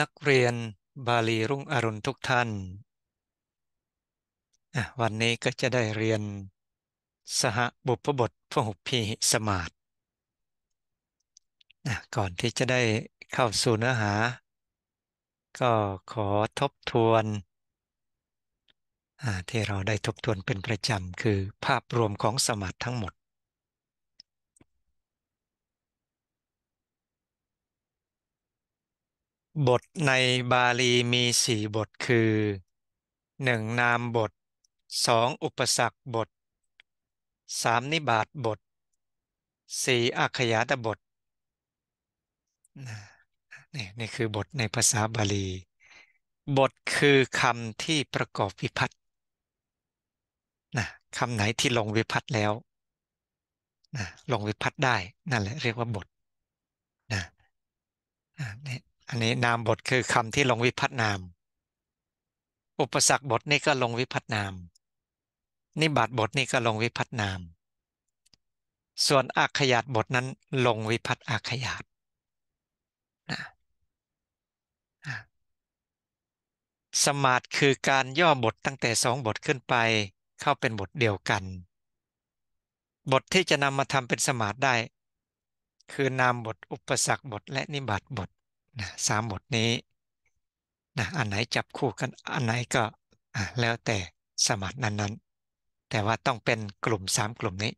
นักเรียนบาลีรุ่งอรุณทุกท่าน วันนี้ก็จะได้เรียนสหบุพบทพหุพีสมาตก่อนที่จะได้เข้าสู่เนื้อหา ก็ขอทบทวน ที่เราได้ทบทวนเป็นประจำคือภาพรวมของสมาตทั้งหมดบทในบาลีมีสี่บทคือหนึ่งนามบทสองอุปสรรคบทสามนิบาตบทสี่อาขยาตบทนี่นี่คือบทในภาษาบาลี บทคือคำที่ประกอบวิพัตนะคำไหนที่ลงวิพัตแล้วนะลงวิพัตได้ นั่นแหละเรียกว่าบทนะนี่อันนี้นามบทคือคำที่ลงวิพัฒนาม อุปสรรคบทนี่ก็ลงวิพัฒนาม นิบาตบทนี่ก็ลงวิพัฒนาม ส่วนอักขยาตบทนั้น ลงวิพัฒอักขยาตนะสมาธิคือการย่อบทตั้งแต่สองบทขึ้นไปเข้าเป็นบทเดียวกัน บทที่จะนำมาทำเป็นสมาธิได้ คือนามบทอุปสรรคบท และนิบาตบทสามบทนี้นะอันไหนจับคู่กันอันไหนก็แล้วแต่สมาธินั้นๆ แต่ว่าต้องเป็นกลุ่มสามกลุ่มนี้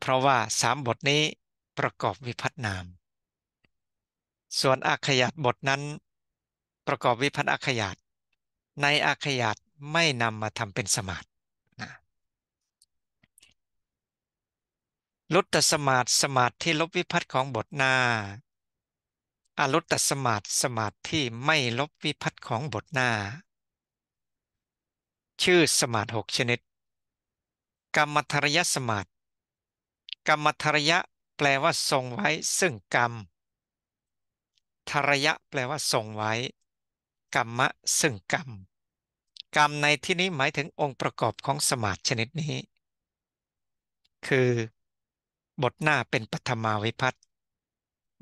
เพราะว่าสามบทนี้ประกอบวิพัฒนาม ส่วนอักขยาตบทนั้น ประกอบวิพัฒน์อักขยาตในอักขยาตไม่นำมาทำเป็นสมาธะลุตสมาธสมาธที่ลบวิพัฒน์ของบทนาอารตสมาธิสมาธิที่ไม่ลบวิพัตของบทหน้าชื่อสมาธิหกชนิดกรรมธรยสมาธิกรรมธรยะแปลว่าทรงไว้ซึ่งกรรมธรยะแปลว่าทรงไว้กรรมะซึ่งกรรม กรรมในที่นี้หมายถึงองค์ประกอบของสมาธิชนิดนี้ คือ บทหน้าเป็นปฐมาวิพัตน์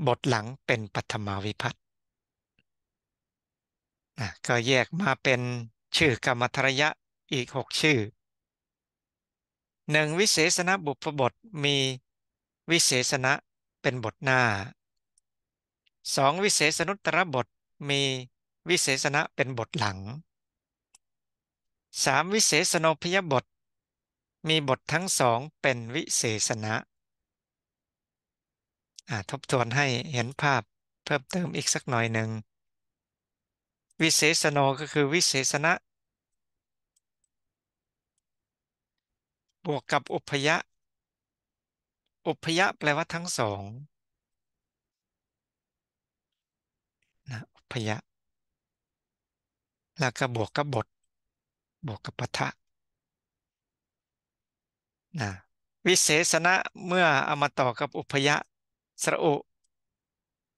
บทหลังเป็นปัทมาวิพัตนะก็แยกมาเป็นชื่อกรรมธรยะอีกหกชื่อหนึ่งวิเศษณบุพบทมีวิเศษณะเป็นบทหน้าสองวิเศษนุตรบทมีวิเศษณะเป็นบทหลังสามวิเศษโนพยบท มีบททั้งสองเป็นวิเศษณะทบทวนให้เห็นภาพเพิ่มเติมอีกสักหน่อยหนึ่ง วิเศษโนก็คือวิเศษณะบวกกับอุพยะ อุพยะแปลว่าทั้งสองนะอุพยะ แล้วก็บวกกับบท บวกกับปะทะนะวิเศษณะเมื่อเอามาต่อกับอุพยะสระอ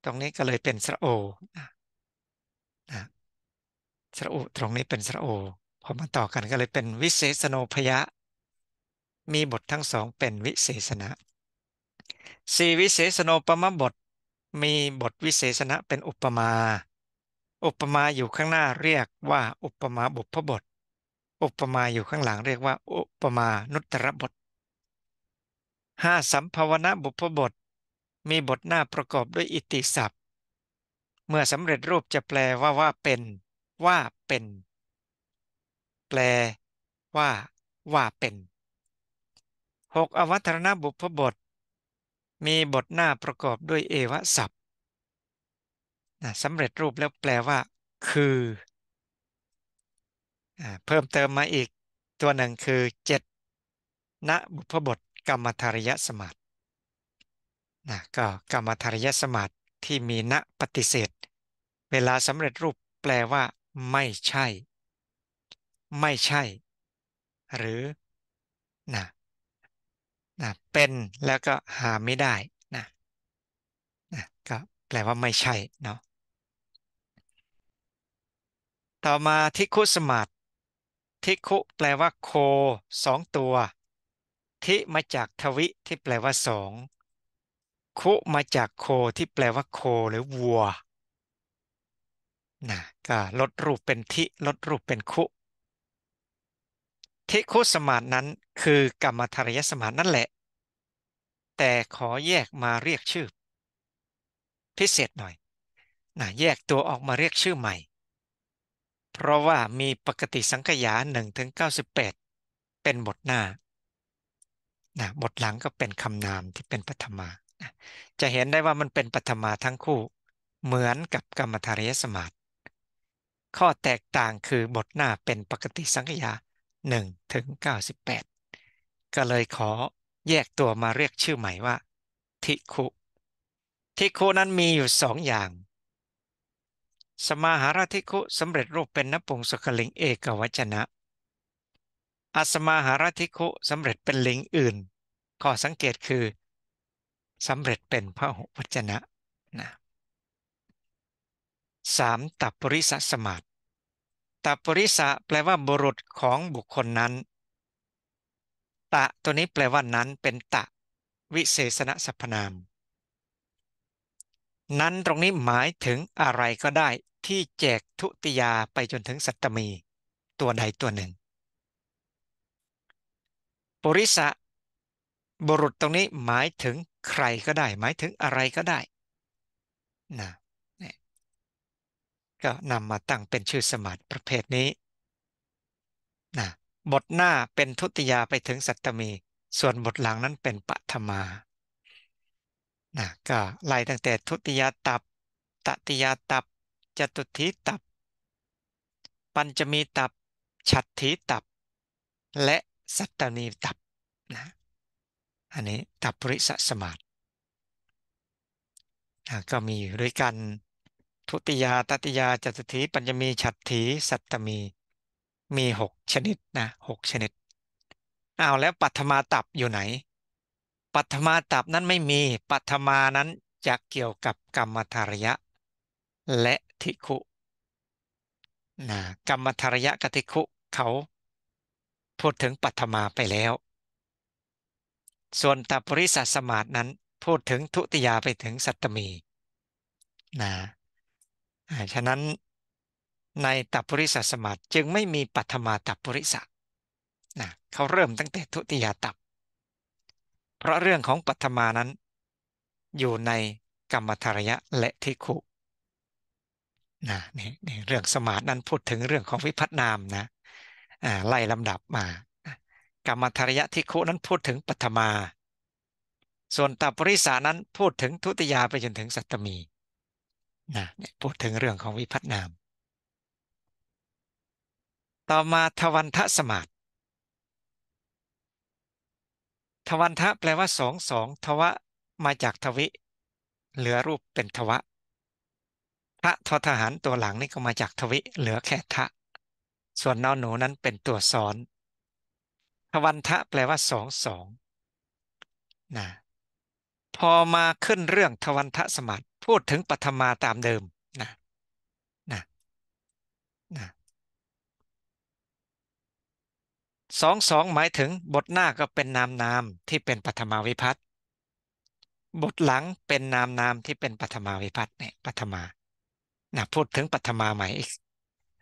ตรงนี้ก็เลยเป็นสระโอนะสระอตรงนี้เป็นสระโอ พอมาต่อกันก็เลยเป็นวิเศษโนพยะ มีบททั้งสองเป็นวิเศษณะสี่วิเศษโนปมบท มีบทวิเศษณะเป็นอุปมา อุปมาอยู่ข้างหน้าเรียกว่าอุปมาบุพบท อุปมาอยู่ข้างหลังเรียกว่าอุปมานุตรบทห้าสัมภวนาบุพบทมีบทหน้าประกอบด้วยอิติศัพท์ เมื่อสำเร็จรูปจะแปลว่าว่าเป็นว่าเป็น แปลว่าว่าเป็นหกอวัตรณบุพบท มีบทหน้าประกอบด้วยเอวศัพท์สำเร็จรูปแล้วแปลว่าคือเพิ่มเติมมาอีก ตัวหนึ่งคือเจ็ดณบุพบทกรรมธารยสมาธินะก็กรรมธารยสมาธิที่มีณปฏิเสธเวลาสำเร็จรูปแปลว่าไม่ใช่ ไม่ใช่ หรือนะนะเป็นแล้วก็หาไม่ได้นะนะก็แปลว่าไม่ใช่เนาะต่อมาทิคุสมาธิทิคุแปลว่าโคสองตัวทิมาจากทวิที่แปลว่าสองคุมาจากโค ที่แปลว่าโค หรือ วัวนะก็ลดรูปเป็นทิ ลดรูปเป็นคุ ทิคุสมาสนั้นคือกรรมธารยสมาสนั่นแหละ แต่ขอแยกมาเรียกชื่อ พิเศษหน่อยนะแยกตัวออกมาเรียกชื่อใหม่ เพราะว่ามีปกติสังขยา1ถึง98 เป็นบทหน้านะบทหลังก็เป็นคำนามที่เป็นปฐมาจะเห็นได้ว่ามันเป็นปัทมาทั้งคู่ เหมือนกับกรรมฐานสมาธิข้อแตกต่างคือบทหน้าเป็นปกติสังขยา1ถึง98 ก็เลยขอแยกตัวมาเรียกชื่อใหม่ว่า ทิคุ ทิคุนั้นมีอยู่สองอย่าง สมาหาราทิคุสำเร็จรูปเป็นนปุงสกลิงเอกวัจนะอสมาหาราทิคุสำเร็จเป็นลิงอื่นข้อสังเกตคือสำเร็จเป็นพระหุพจนะนะสามตับปริสสมาตตับปริสะแปลว่าบุรุษของบุคคลนั้น ตะตัวนี้แปลว่านั้นเป็นตะ วิเศษณสัพนาม นั้นตรงนี้หมายถึงอะไรก็ได้ที่แจกทุติยาไปจนถึงสัตตมีตัวใดตัวหนึ่งปริสะบุรุษตรงนี้หมายถึงใครก็ได้หมายถึงอะไรก็ได้นะนี่ก็นำมาตั้งเป็นชื่อสมาธิประเภทนี้นะบทหน้าเป็นทุติยาไปถึงสัตตมี ส่วนบทหลังนั้นเป็นปัทมานะก็ไล่ตั้งแต่ทุติยาตับตติยาตับจตุทีตับ ปัญจมีตับฉัตรทีตับ และสัตตมีตับนะอันนี้ตับปริสสมาธิก็มีด้วยกันทุติยาตติยาจตุถีปัญญมีฉัตถีสัตตมีมีหกชนิดนะหกชนิดเอาแล้วปัทมาตับอยู่ไหนปัทมาตับนั้นไม่มีปัทมานั้นจะเกี่ยวกับกรรมธารยะ และทิคุนะกรรมธารยะกับทิคุเขาพูดถึงปัทมาไปแล้วส่วนตัปริสัสมาตนั้นพูดถึงทุติยาไปถึงสัตตมีนะฉะนั้นในตัปริสัสมาตจึงไม่มีปัทมาตัปริสัตนะเขาเริ่มตั้งแต่ทุติยาตับเพราะเรื่องของปัทมานั้น อยู่ในกรรมธารยะและทิคุนะนี่เรื่องสมาตนั้นพูดถึงเรื่องของวิพัฒนามนะไล่ลำดับมากรรมธรยะทิคุนั้นพูดถึงปฐมา ส่วนตัปริสานั้นพูดถึงทุติยาไปจนถึงสัตตมี นะ พูดถึงเรื่องของวิพัฒนาม ต่อมาทวันทะสมาตทวันทะแปลว่าสองสองทวะมาจากทวิ เหลือรูปเป็นทวะพระททหารตัวหลังนี่ก็มาจากทวิ เหลือแค่ทะ ส่วนนอนหนูนั้นเป็นตัวสอนวันทะแปลว่าสองสองนะพอมาขึ้นเรื่องทวันทะสมัติพูดถึงปัทมาตามเดิมนะนะนะสองสองหมายถึง บทหน้าก็เป็นนามนามที่เป็นปัทมาวิพัตบทหลังเป็นนามนามที่เป็นปัทมาวิพัตเนี่ยปัทมานะพูดถึงปัทมาใหม่อีก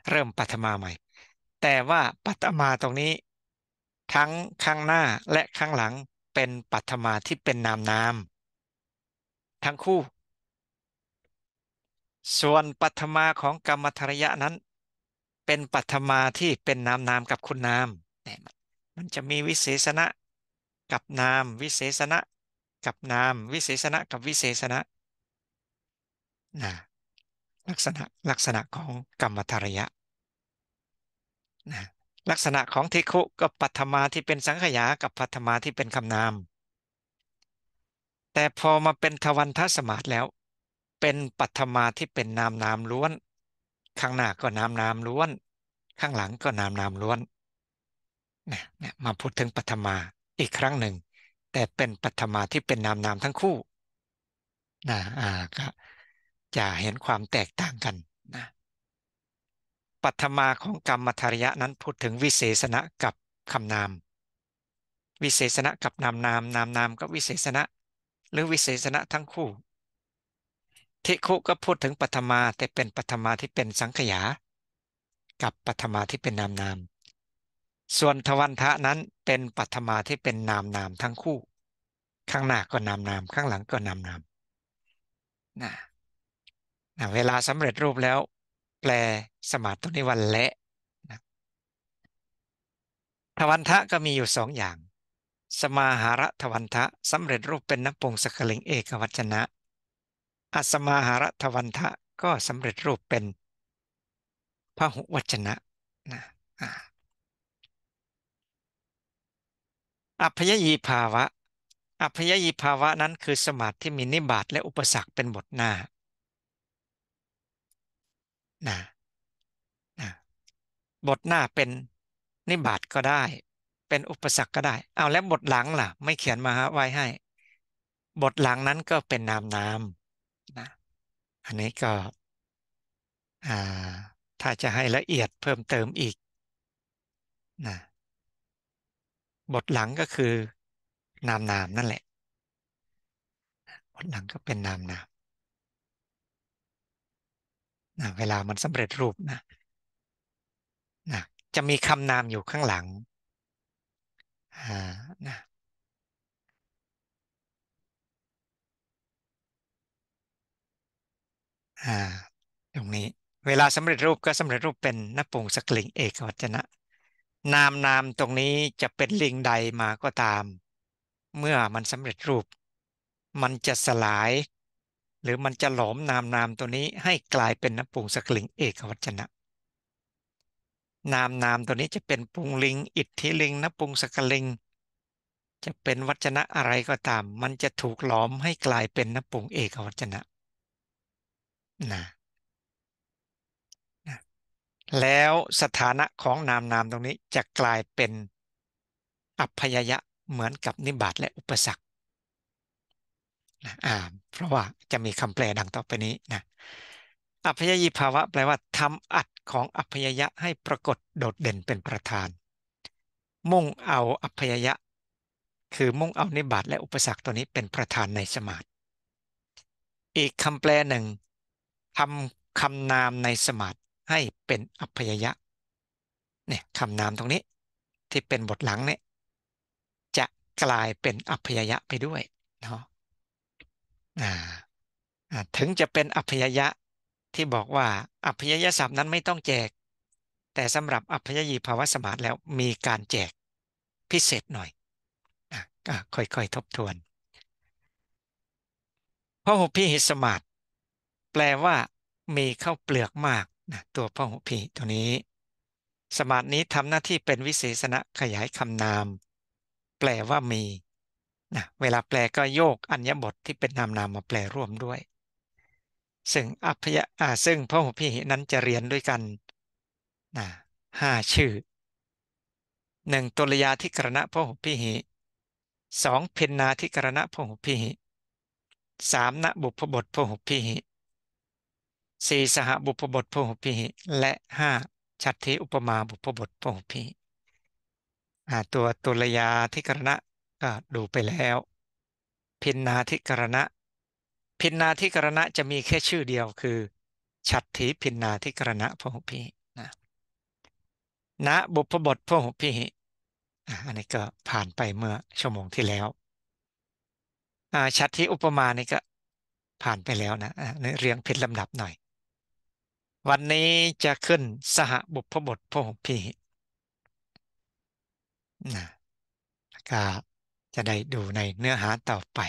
เริ่มปัทมาใหม่ แต่ว่าปัทมาตรงนี้ทั้งข้างหน้าและข้างหลังเป็นปัทมาที่เป็นนามนามทั้งคู่ ส่วนปัทมาของกรรมธรยะนั้น เป็นปัทมาที่เป็นนามนามกับคุณนาม มันจะมีวิเศษณะกับนามวิเศษณะกับนามวิเศษณะกับวิเศษณะนะลักษณะ ลักษณะของกรรมธรยะนะลักษณะของเทคุก็ปัทมาที่เป็นสังขยากับปัทมาที่เป็นคำนาม แต่พอมาเป็นทวันทสมาธแล้ว เป็นปัทมาที่เป็นนามนามล้วน ข้างหน้าก็นามนามล้วน ข้างหลังก็นามนามล้วนน่นมาพูดถึงปัทมาอีกครั้งหนึ่ง แต่เป็นปัทมาที่เป็นนามนามทั้งคู่นะอ่าก็ จะเห็นความแตกต่างกันปัตมาของกรรมธาริยะนั้นพูดถึงวิเศษณะกับคำนาม วิเศษณะกับนาม นาม นามนามก็วิเศษณะ หรือวิเศษณะทั้งคู่ทิคุก็พูดถึงปัตมาแต่เป็นปัตมาที่เป็นสังขยา กับปัตมาที่เป็นนามนาม ส่วนทวันทะนั้นเป็นปัตมาที่เป็นนามนามทั้งคู่ ข้างหน้าก็นามนาม ข้างหลังก็นามนามนะนะเวลาสำเร็จรูปแล้วแปลสมาตรงนี้วันและนะทวันทะก็มีอยู่สองอย่าง สมาหาระทวันทะสำเร็จรูปเป็นนปงสกลิงเอกวัจนะ อสมาหาระทวันทะก็สำเร็จรูปเป็นพหุวัจนะนะอัพยยีภาวะ อัพยยีภาวะนั้นคือสมาธิที่มีนิบาตและอุปสรรคเป็นบทหน้านะนะบทหน้าเป็นนิบาตก็ได้ เป็นอุปสรรคก็ได้เอาแล้วบทหลังล่ะ ไม่เขียนมาไว้ให้ บทหลังนั้นก็เป็นนามนามนะ อันนี้ก็ถ้าจะให้ละเอียดเพิ่มเติมอีกนะบทหลังก็คือ นามนามนั่นแหละบทหลังก็เป็นนามนามเวลามันสำเร็จรูปนะนะ จะมีคำนามอยู่ข้างหลังนะตรงนี้เวลาสำเร็จรูปก็สำเร็จรูปเป็นนปุงสกลิงเอกวัจนะ นามนามตรงนี้จะเป็นลิงใดมาก็ตาม เมื่อมันสำเร็จรูป มันจะสลายหรือมันจะหลอมนามนามตัวนี้ให้กลายเป็นน้ำปุงสกลิงเอกวัจนะ นามนามตัวนี้จะเป็นปุงลิงอิทธิลิงน้ำปุงสกลิง จะเป็นวัจนะอะไรก็ตาม มันจะถูกหลอมให้กลายเป็นน้ำปุงเอกวัจนะนะนะ แล้วสถานะของนามนามตรงนี้จะกลายเป็นอัพยยะเหมือนกับนิบาตและอุปสรรคนะอ่าเพราะว่าจะมีคำแปลดังต่อไปนี้นะอัพยยีภาวะ แปลว่าทำอัดของอัพยยะ ให้ปรากฏโดดเด่นเป็นประธาน มุ่งเอาอัพยยะ คือมุ่งเอานิบาต และอุปสรรคตัวนี้เป็นประธานในสมาธิอีกคำแปลหนึ่งทำคำนามในสมาธิให้เป็นอัพยยะเนี่ยคำนามตรงนี้ ที่เป็นบทหลังเนี่ยจะกลายเป็นอัพยยะไปด้วยเนาะถึงจะเป็นอัพยยะที่บอกว่าอัพยยศัพท์นั้นไม่ต้องแจก แต่สำหรับอัพยยีภาวะสมาธิแล้วมีการแจกพิเศษหน่อยอค่อยๆทบทวนพระหุพีหิสมาธิแปลว่ามีเข้าเปลือกมากนะตัวพระหุพีตัวนี้ สมาธินี้ทำหน้าที่เป็นวิเศษณะขยายคำนาม แปลว่ามีนะเวลาแปลก็โยกอัญญบทที่เป็นนามนามมาแปลร่วมด้วย ซึ่งอัพยาซึ่งพระหุพิหินั้นจะเรียนด้วยกันนะห้าชื่อหนึ่งตุลยาธิกรณะพหุพิหิสองเพนนาธิกรณะพหุพิหิสามณบุพบทพหุพิหิสี่สหบุพบทพหุพิหิและห้าชัตทิอุปมาบุพบทพหุพิหิตัวตุลยาธิกรณะก็ดูไปแล้ว พินนาธิกรณะ พินนาธิกรณะจะมีแค่ชื่อเดียวคือ ฉัตถีพินนาธิกรณะพหุพีนะนะบุพบทพหุพีอันนี้ก็ผ่านไปเมื่อชั่วโมงที่แล้วชัตทถ่อุปมานี่ก็ผ่านไปแล้วนะเรียงผิดลำดับหน่อย วันนี้จะขึ้นสหบุพบทพหุพีนะก็จะได้ดูในเนื้อหาต่อไป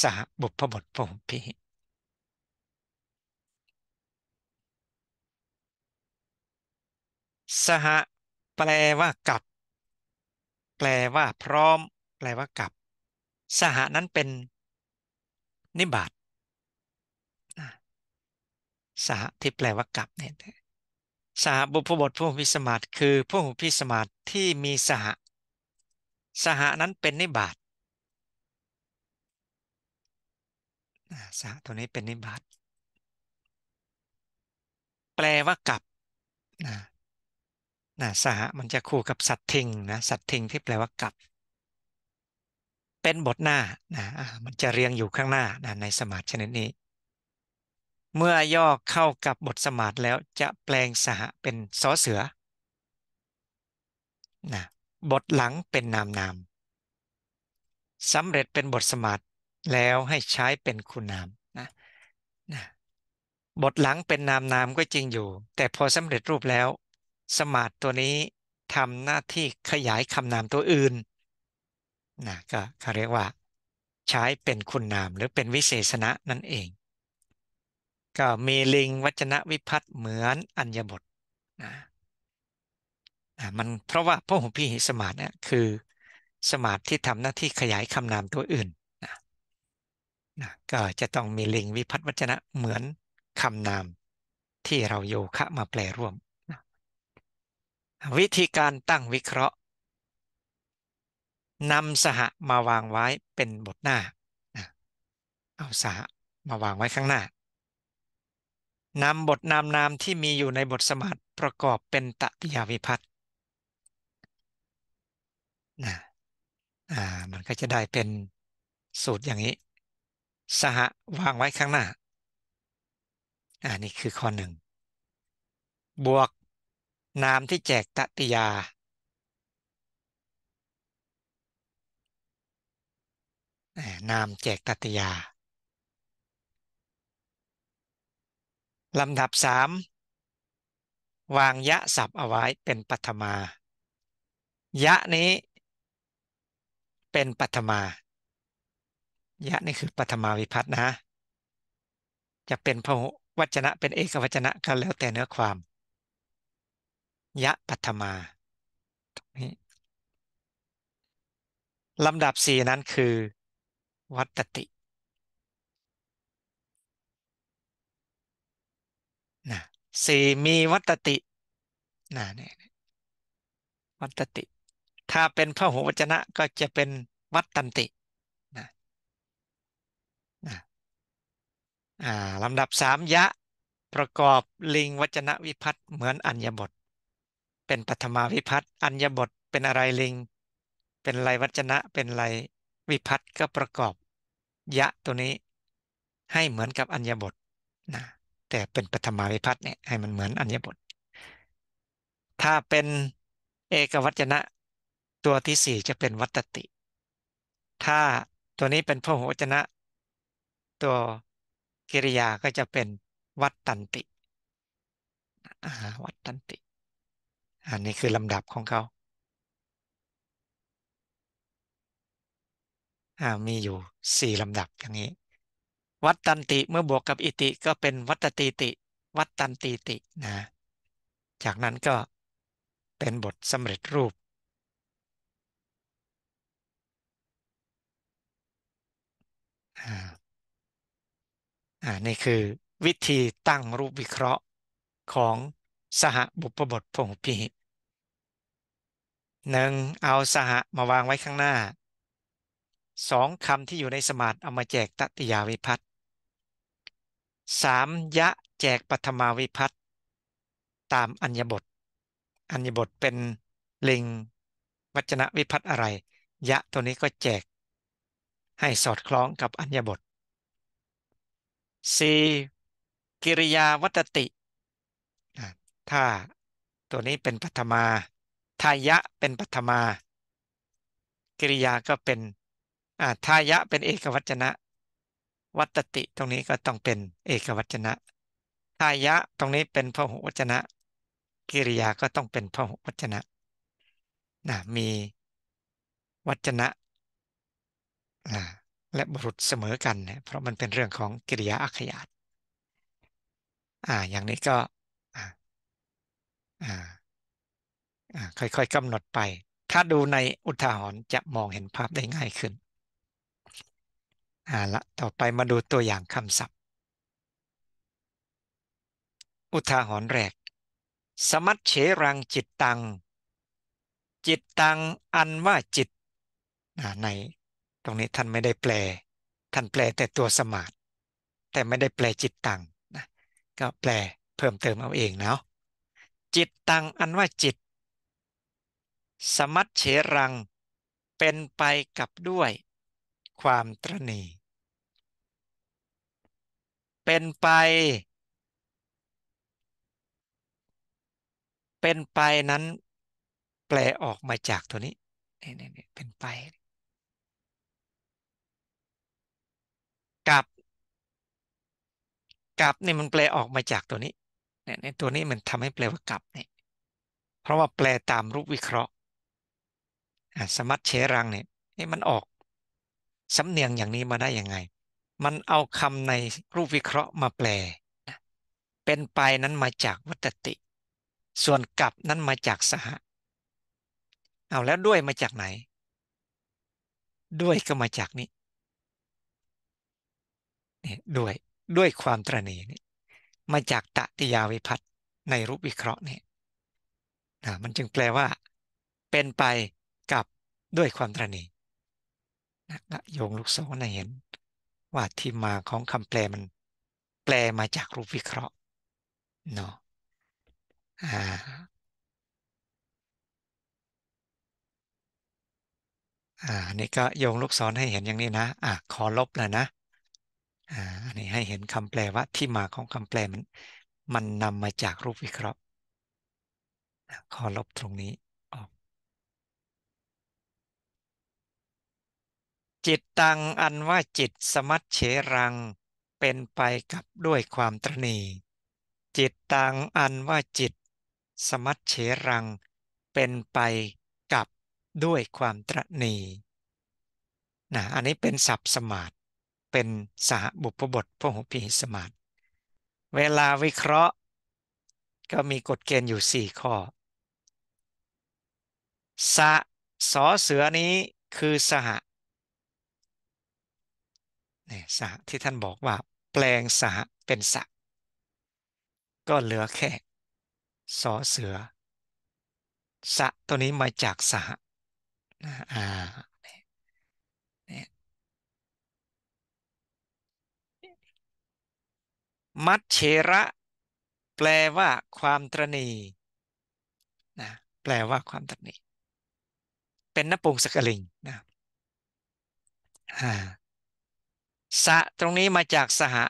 สหบุพบทพงพ่สหแปลว่ากับ แปลว่าพร้อมแปลว่ากับ สหนั้นเป็น นิบาตสหที่แปลว่ากับเนี่ย สหบุพบทผู้พิสมาตคือผู้พิสมาตที่มีสหสหนั้นเป็นนิบาตสหตัวนี้เป็นนิบาตแปลว่ากับนะนะสหมันจะคู่กับสัตทิงนะ สัตทิงที่แปลว่ากับ เป็นบทหน้านะมันจะเรียงอยู่ข้างหน้านะในสมาธิชนิดนี้ เมื่อย่อเข้ากับบทสมาธิแล้วจะแปลงสหเป็นสอเสือ นะบทหลังเป็นนามนามสำเร็จเป็นบทสมัติแล้วให้ใช้เป็นคุณนามนะนะบทหลังเป็นนามนามก็จริงอยู่ แต่พอสำเร็จรูปแล้ว สมัติตัวนี้ทำหน้าที่ขยายคำนามตัวอื่นนะก็เขาเรียกว่า ใช้เป็นคุณนามหรือเป็นวิเศษณะนั่นเอง ก็มีลิงวัจนะวิพัตเหมือนอัญญบทนะมันเพราะว่าพระหุพิหิสมาธิเนี่ยคือสมาธิที่ทำหน้าที่ขยายคำนามตัวอื่นนะนะก็จะต้องมีลิงวิพัฒน์วัจนะเหมือนคำนามที่เราโยคะมาแปลร่วมนะวิธีการตั้งวิเคราะห์นำสหมาวางไว้เป็นบทหน้านะเอาสหมาวางไว้ข้างหน้านำบทนามนามที่มีอยู่ในบทสมาธิประกอบเป็นตติยาวิพัตนะอ่ามันก็จะได้เป็นสูตรอย่างนี้ สหวางไว้ข้างหน้าอ่านี่คือข้อหนึ่งบวกนามที่แจกตติยา นามแจกตติยา ลำดับสาม วางยะศัพเอาไว้เป็นปัทมา ยะนี้เป็นปัทมา ยะนี่คือปัทมาวิพัตนะ จะเป็นพหุวัจนะเป็นเอกวัจนะก็แล้วแต่เนื้อความ ยะปัทมา ลำดับสี่นั้นคือ วัตตินะสี่มีวัตตินะเนี่ยวัตติ ถ้าเป็นพระหูวจนะก็จะเป็นวัดตันตินะอ่าลำดับสามยะประกอบลิงวัจนะ วิพัตเหมือนอัญญบท เป็นปัทมาวิพัตอัญญบทเป็นอะไรลิง เป็นไรวัจนะ เป็นไรวิพัตก็ประกอบ ยะตัวนี้ให้เหมือนกับอัญญบทนะแต่เป็นปัทมาวิพัตเนี่ยให้มันเหมือนอัญญบท ถ้าเป็นเอกวัจนะตัวที่สี่จะเป็นวัตติถ้าตัวนี้เป็นพหูวจนะ ตัวกิริยาก็จะเป็นวัตตันติวัตตันติ อันนี้คือลำดับของเขา มีอยู่สี่ลำดับอย่างนี้ วัตตันติเมื่อบวกกับอิติก็เป็นวัตติติ วัตตันติตินะจากนั้นก็เป็นบทสำเร็จรูปอ่าอ่า นี่คือวิธีตั้งรูปวิเคราะห์ของสหบุพบทพงพิหิหนึ่งเอาสหมาวางไว้ข้างหน้า สองคำที่อยู่ในสมาธิเอามาแจกตัติยาวิพัตสามยะแจกปัทมาวิพัตตามอัญญบท อัญญบทเป็นลิงวัจนะวิพัตอะไร ยะตัวนี้ก็แจกให้สอดคล้องกับอัญญบท 4. กิริยาวัตติ ถ้าตัวนี้เป็นปัทมา ทายะเป็นปัทมา กิริยาก็เป็นทายะเป็นเอกวัจนะ วัตติ ตรงนี้ก็ต้องเป็นเอกวัจนะ ทายะตรงนี้เป็นพหุวัจนะ กิริยาก็ต้องเป็นพหุวัจนะนะ มีวัจนะและบุรุษเสมอกันเนี่ยเพราะมันเป็นเรื่องของกิริยาอักขยาตอ่าอย่างนี้ก็ค่อยๆกำหนดไป ถ้าดูในอุทาหรณ์จะมองเห็นภาพได้ง่ายขึ้นอ่าละต่อไปมาดูตัวอย่างคำศัพท์ อุทาหรณ์แรก สมัชเฉรังจิตตัง จิตตังอันว่าจิตในตรงนี้ท่านไม่ได้แปล ท่านแปลแต่ตัวสมาธิแต่ไม่ได้แปลจิตตังนะก็แปลเพิ่มเติมเอาเองเนาะจิตตังอันว่าจิต สมัตเฉรังเป็นไปกับด้วย ความตรณี เป็นไป เป็นไปนั้น แปลออกมาจากตัวนี้นี่นี่เป็นไปกับกับเนี่ยมันแปลออกมาจากตัวนี้เนี่ยในตัวนี้มันทำให้แปลว่ากับเนี่ยเพราะว่าแปลตามรูปวิเคราะห์สมัตเชรังเนี่ยนี่มันออกสำเนียงอย่างนี้มาได้ยังไง มันเอาคำในรูปวิเคราะห์ มาแปลเป็นไปนั้นมาจากวัตติ ส่วนกับนั้นมาจากสหะเอาแล้วด้วยมาจากไหน ด้วยก็มาจากนี้นี่ด้วยด้วยความตรณีนี่มาจากตติยาวิพัตในรูปวิเคราะห์เนี่ยนะมันจึงแปลว่า เป็นไปกับด้วยความตรณีนะโยงลูกศรนะเห็น ว่าที่มาของคำแปลมันแปลมาจากรูปวิเคราะห์เนาะอ่าอ่านี่ก็โยงลูกศรให้เห็นอย่างนี้นะอ่ะขอลบเลยนะอ่าอันนี้ให้เห็นคำแปลว่าที่มาของคำแปลมันมันนำมาจากรูปวิเคราะห์ขอลบตรงนี้ออกจิตตังอันว่าจิตสมัชเฉรัง เป็นไปกับด้วยความตรณีจิตตังอันว่าจิตสมัชเฉรัง เป็นไปกับด้วยความตรณีนะอันนี้เป็นศัพท์สมาธเป็นสหบุพบทพหุพิหิสมาตเวลาวิเคราะห์ ก็มีกฎเกณฑ์อยู่ 4 ข้อสะสอเสือนี้คือสหนี่สหที่ท่านบอกว่าแปลงสหเป็นสะ ก็เหลือแค่ สอเสือ สะตัวนี้มาจากสหอ่ามัดเชระ แปลว่าความตรณีนะแปลว่าความตรณีเป็นนปุงสกลิงนะสะตรงนี้มาจากสหะ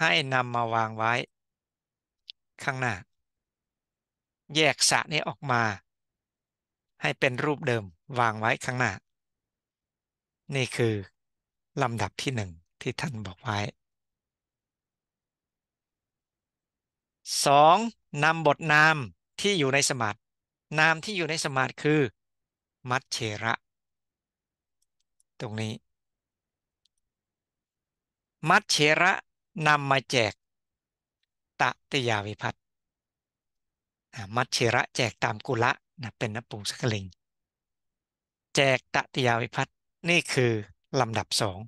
ให้นำมาวางไว้ข้างหน้า แยกสะนี้ออกมา ให้เป็นรูปเดิมวางไว้ข้างหน้า นี่คือลำดับที่หนึ่งที่ท่านบอกไว้สองนำบทนามที่อยู่ในสมาธินามที่อยู่ในสมาธิคือ มัชเชระ ตรงนี้ มัชเชระนำมาแจกตติยาวิพัตมัชเชระแจกตามกุละนะเป็นนปุงสกลิงแจกตติยาวิพัตนี่คือลำดับสอง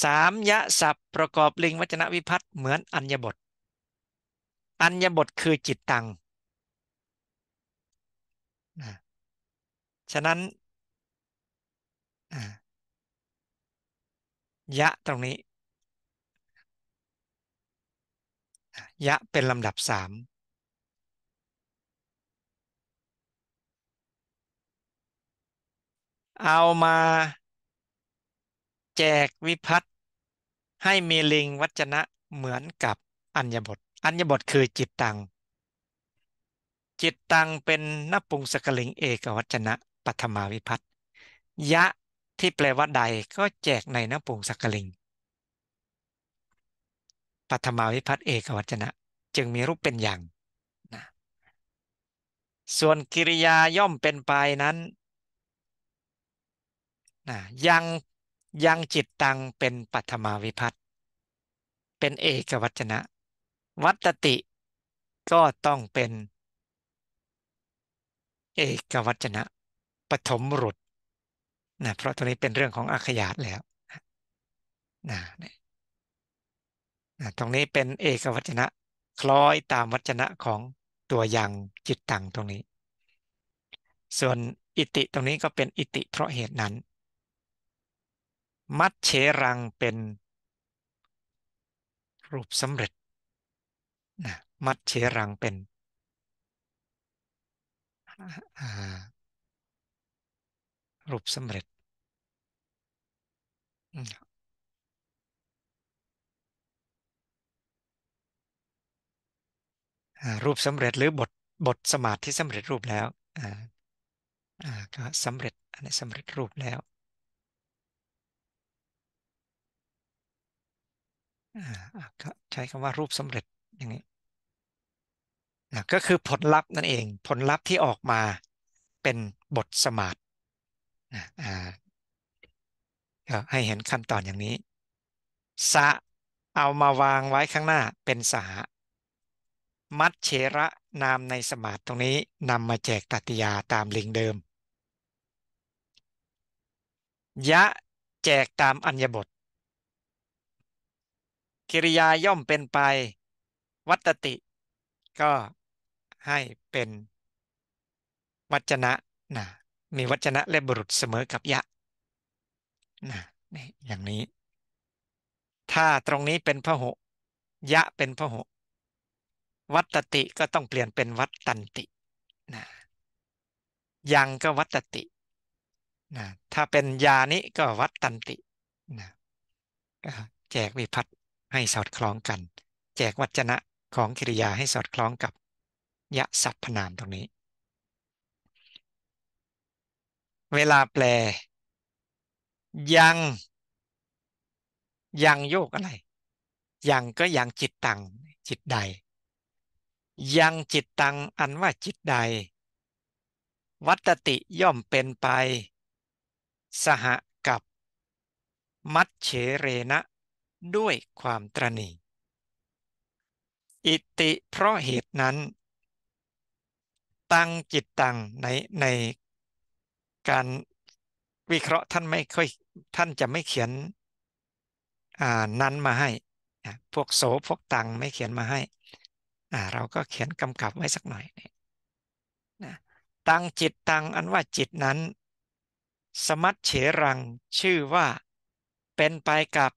สามยะศัพท์ประกอบลิงวัจนวิพัตเหมือนอัญญบท อัญญบท คือจิตตัง ฉะนั้น ยะตรงนี้ ยะเป็น ลำดับสาม เอามาแจกวิพัตให้เมลิงวัจนะเหมือนกับอัญญบท อัญญบทคือจิตตัง จิตตังเป็นนปุงสกลิงเอกวัจนะปัทมาวิพัตยะที่แปลว่าใดก็แจกในนปุงสกลิงปัทมาวิพัตเอกวัจนะ จึงมีรูปเป็นอย่างนะส่วนกิริยาย่อมเป็นไปนั้นนะยังยังจิตตังเป็นปัทมาวิพัตเป็นเอกวัจนะ วัตติ ก็ต้องเป็นเอกวัจนะ ปฐมรุษนะ เพราะตรงนี้เป็นเรื่องของอักขยาตแล้ว นะนะ ตรงนี้เป็นเอกวัจนะ คล้อยตามวัจนะของตัวยังจิตตังตรงนี้ ส่วนอิติตรงนี้ก็เป็นอิติเพราะเหตุนั้นมัดเชรังเป็น รูปสำเร็จนะมัดเชรังเป็นรูปสำเร็จ รูปสำเร็จหรือบท บทสมาธิสำเร็จรูปแล้วก็สำเร็จอันนี้สำเร็จรูปแล้วใช้คำว่ารูปสำเร็จอย่างนี้นก็คือผลลัพธ์นั่นเองผลลัพธ์ที่ออกมาเป็นบทสมาธิให้เห็นขั้นตอนอย่างนี้ สะเอามาวางไว้ข้างหน้าเป็นสหมัดเชระนามในสมาธิตรงนี้นำมาแจกตัติยาตามลิงเดิม ยะแจกตามอัญญบทกิริยาย่อมเป็นไปวัตติก็ให้เป็นวัจนะนะมีวัจนะและบุรุษเสมอกับยะนะนี่อย่างนี้ ถ้าตรงนี้เป็นพระหุยะเป็นพระหุวัตติก็ต้องเปลี่ยนเป็นวัตตันตินะยังก็วัตตินะถ้าเป็นยานิก็วัตตันตินะแจกวิพัตน์ให้สอดคล้องกัน แจกวัจนะ ของกิริยาให้สอดคล้องกับ ยะสัพพนามตรงนี้ เวลาแปล ยัง ยังโยกอะไร ยังก็ยังจิตตัง จิตใด ยังจิตตัง อันว่าจิตใด วัตติย่อมเป็นไป สหกับ มัดเฉเรนะด้วยความตรณีอิติเพราะเหตุนั้น ตังจิตตัง ในในการวิเคราะห์ท่านไม่ค่อยท่านจะไม่เขียนนั้นมาให้พวกโสพวกตังไม่เขียนมาให้เราก็เขียนกำกับไว้สักหน่อยนะตังจิตตังอันว่าจิตนั้น สมัตเฉรังชื่อว่าเป็นไปกับ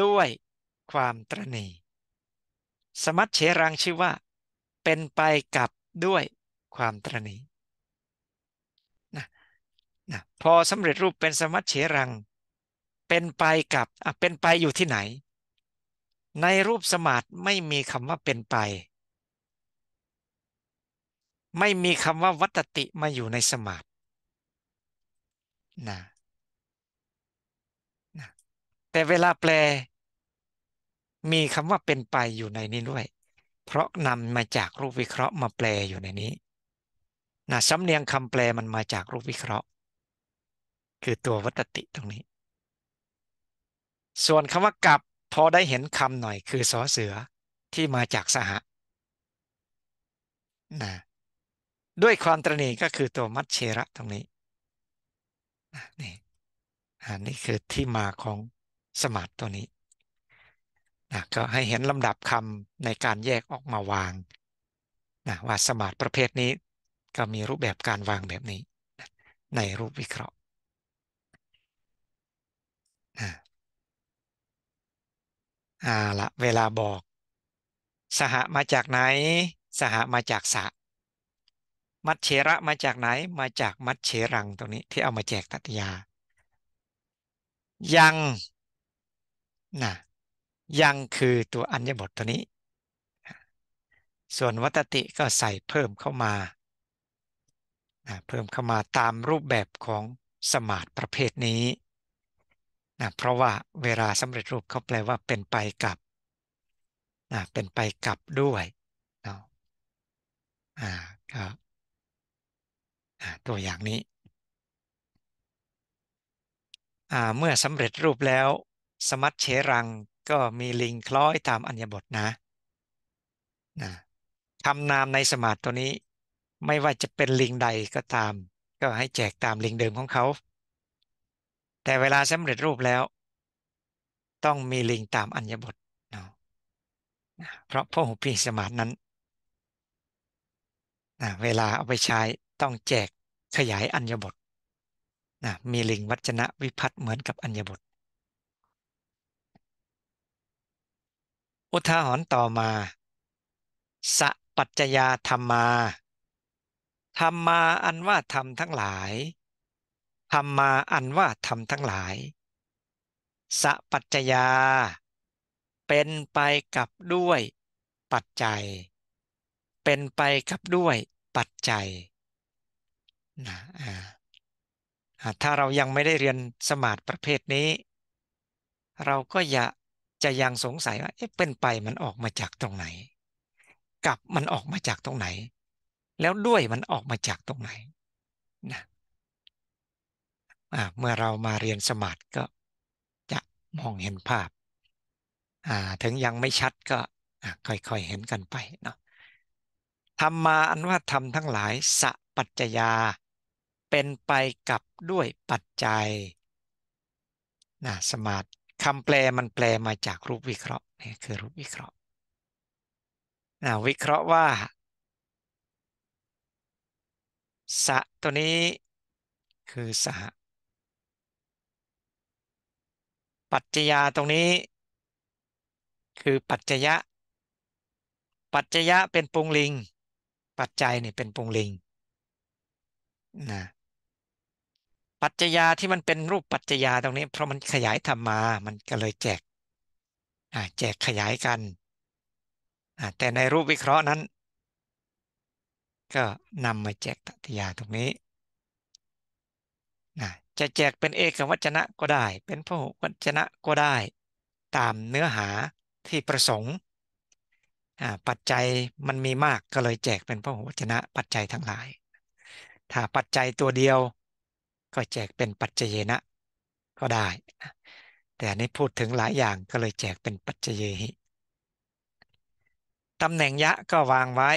ด้วยความตรณีสมัชเฉรังชื่อว่า เป็นไปกับด้วยความตรณีนะนะพอสำเร็จรูปเป็นสมัชเฉรังเป็นไปกับเป็นไปอยู่ที่ไหน ในรูปสมาธไม่มีคำว่าเป็นไป ไม่มีคำว่าวัตติมาอยู่ในสมาธินะแต่เวลาแปล มีคำว่าเป็นไปอยู่ในนี้ด้วย เพราะนำมาจากรูปวิเคราะห์มาแปลอยู่ในนี้นะสำเนียงคำแปลมันมาจากรูปวิเคราะห์ คือตัววัตติตรงนี้ ส่วนคำว่ากับ พอได้เห็นคำหน่อยคือสอเสือที่มาจากสหะนะด้วยความตรณีก็คือตัวมัชเชระตรงนี้นี่อันนี้คือที่มาของสมาร์ตตัวนี้นะก็ให้เห็นลำดับคำในการแยกออกมาวางนะว่าสมาร์ตประเภทนี้ ก็มีรูปแบบการวางแบบนี้ ในรูปวิเคราะห์นะอ่าละเวลาบอกสหมาจากไหนสหมาจากสะมัดเชระมาจากไหนมาจากมัดเชรังตรงนี้ ที่เอามาแจกตัตยายังนะยังคือตัวอัญญบทตัวนี้ ส่วนวัตติก็ใส่เพิ่มเข้ามานะเพิ่มเข้ามาตามรูปแบบของสมาธิประเภทนี้นะเพราะว่าเวลาสำเร็จรูปเขาแปลว่าเป็นไปกับนะเป็นไปกับด้วยนะอ่ตัวอย่างนี้เมื่อสำเร็จรูปแล้วสมัตเชรังก็มีลิงคล้อยตามอัญญบทนะนะคำนามในสมาติตัวนี้ไม่ว่าจะเป็นลิงใดก็ตาม ก็ให้แจกตามลิงเดิมของเขา แต่เวลาสำเร็จรูปแล้ว ต้องมีลิงตามอัญญบทเพราะพระหุพีสมาตินั้นนะเวลาเอาไปใช้ต้องแจกขยายอัญญบทนะมีลิงวัจนะวิพัตเหมือนกับอัญญบทอุทาหรณ์ต่อมาสปัจจยาธรรมาธรรมาอันว่าธรรมทั้งหลายธรรมาอันว่าธรรมทั้งหลายสปัจจยาเป็นไปกับด้วย ปัจจัย เป็นไปกับด้วย ปัจจัยนะถ้าเรายังไม่ได้เรียนสมาธิประเภทนี้ เราก็อย่าจะยังสงสัยว่าเอ๊ะเป็นไปมันออกมาจากตรงไหนกับมันออกมาจากตรงไหน แล้วด้วยมันออกมาจากตรงไหนนะเมื่อเรามาเรียนสมาธิก็จะมองเห็นภาพถึงยังไม่ชัดก็ค่อยๆเห็นกันไปเนาะธรรมาอันว่าธรรมทั้งหลายสปัจจยาเป็นไปกับด้วยปัจจัยนะสมาธิคำแปลมันแปลมาจากรูปวิเคราะห์นี่คือรูปวิเคราะห์วิเคราะห์ว่าสะตัวนี้ คือสหปัจจยาตรงนี้คือปัจจยะ ปัจจยะเป็นปุงลิงปัจจัยนี่เป็นปุงลิงนะปัจจยาที่มันเป็นรูปปัจจยาตรงนี้ เพราะมันขยายธรรมามันก็เลยแจกแจกขยายกันแต่ในรูปวิเคราะห์นั้น ก็นำมาแจกตัตยาตรงนี้นะจะแจกเป็นเอกวัจนะก็ได้ เป็นพหุวัจนะก็ได้ ตามเนื้อหาที่ประสงค์ปัจจัยมันมีมากก็เลยแจกเป็นพหุวัจนะ ปัจจัยทั้งหลาย ถ้าปัจจัยตัวเดียวก็แจกเป็นปัจเจเยนะ ก็ได้ แต่นี้พูดถึงหลายอย่างก็เลยแจกเป็นปัจเจเยหิตำแหน่งยะก็วางไว้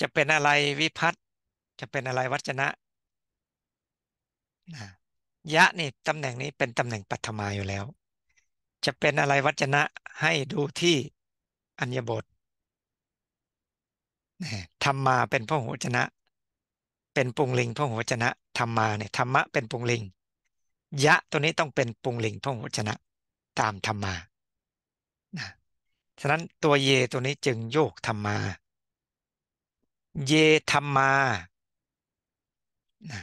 จะเป็นอะไรวิพัตจะเป็นอะไรวัจนะ ยะนี่ตำแหน่งนี้เป็นตำแหน่งปัทมาอยู่แล้ว จะเป็นอะไรวัจนะให้ดูที่อัญญบทธรรมมาเป็นพระหูจนะเป็นปุงลิงพหูวจนะธรรมาเนี่ยธรรมะเป็นปุงลิงยะตัวนี้ต้องเป็นปุงลิงพหูวจนะ ตามธรรมานะฉะนั้นตัวเยตัวนี้จึงโยกธรรมาเยธรรมานะ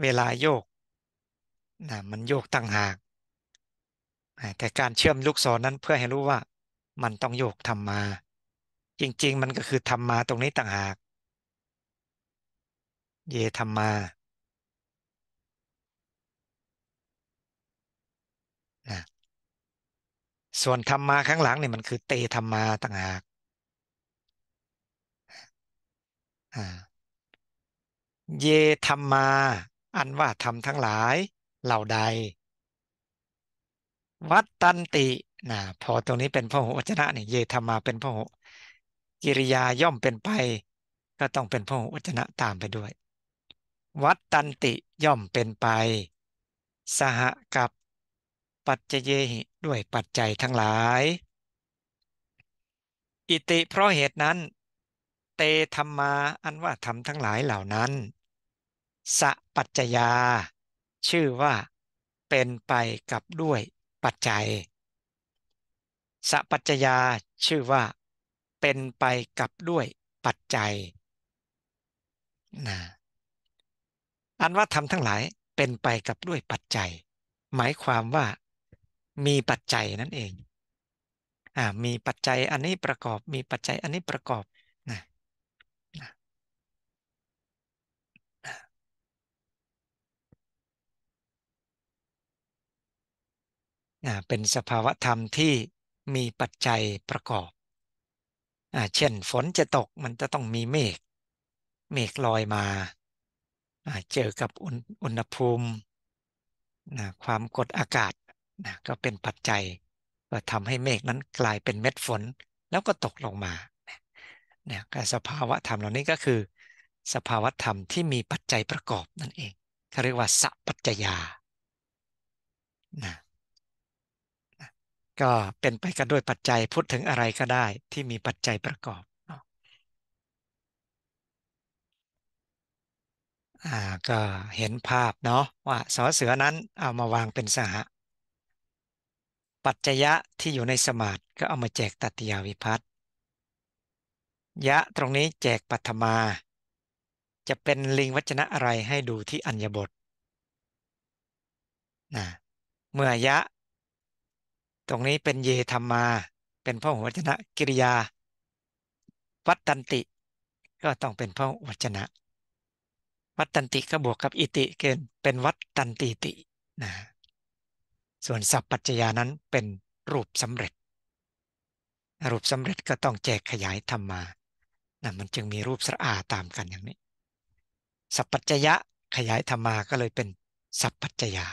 เวลาโยกนะมันโยกต่างหากแต่การเชื่อมลูกศรนนั้นเพื่อให้รู้ว่า มันต้องโยกธรรมาจริง ๆ มันก็คือธรรมาตรงนี้ต่างหากเยธรรมาส่วนธรรมมาข้างหลังเนี่ยมันคือเตธรรมาต่างหาก เยธรรมาอันว่าธรรมทั้งหลายเหล่าใด วัดตันตินะพอตรงนี้เป็นพหุวจนะเนี่ยเยธรรมาเป็นพหุกิริยาย่อมเป็นไป ก็ต้องเป็นพหุวจนะตามไปด้วยวัดตันติย่อมเป็นไป สหกับปัจเจเยหิด้วยปัจจัยทั้งหลาย อิติเพราะเหตุนั้น เตธรรมาอันว่าธรรมทั้งหลายเหล่านั้น สปัจจยาชื่อว่า เป็นไปกับด้วยปัจจัย สปัจจยาชื่อว่า เป็นไปกับด้วยปัจจัย นะอันว่าธรรมทั้งหลาย เป็นไปกับด้วยปัจจัย หมายความว่ามีปัจจัยนั่นเองอ่ามีปัจจัยอันนี้ประกอบมีปัจจัยอันนี้ประกอบนะนะเป็นสภาวะธรรมที่มีปัจจัยประกอบอ่าเช่นฝนจะตกมันจะต้องมีเมฆเมฆลอยมาเจอกับอุณหภูมินะความกดอากาศนะก็เป็นปัจจัยก็ทำให้เมฆนั้นกลายเป็นเม็ดฝนแล้วก็ตกลงมานะการสภาวะธรรมเหล่านี้ก็คือสภาวะธรรมที่มีปัจจัยประกอบนั่นเองเขาเรียกว่าสัพัจจยานะก็เป็นไปกันด้วยปัจจัยพูดถึงอะไรก็ได้ที่มีปัจจัยประกอบอ่าก็เห็นภาพเนาะว่าสอเสือนั้นเอามาวางเป็นสหปัจจยะที่อยู่ในสมาธิก็เอามาแจกตัตยาวิพัตยะตรงนี้แจกปัทมา จะเป็นลิงวัจนะอะไรให้ดูที่อัญญบทนะเมื่อยะ ตรงนี้เป็นเยธรรมาเป็นพระหัวจนะกิริยา วัตตันติ ก็ต้องเป็นพระหัวจนะวัตตันติก็บวกกับอิติเกณฑ์เป็นวัตตันติตินะส่วนสัพปัจจยานั้นเป็นรูปสำเร็จรูปสำเร็จก็ต้องแจกขยายธรรมานะมันจึงมีรูปสะอาตามกันอย่างนี้ สัพปัจจยะขยายธรรมาก็เลยเป็นสัพปัจจยา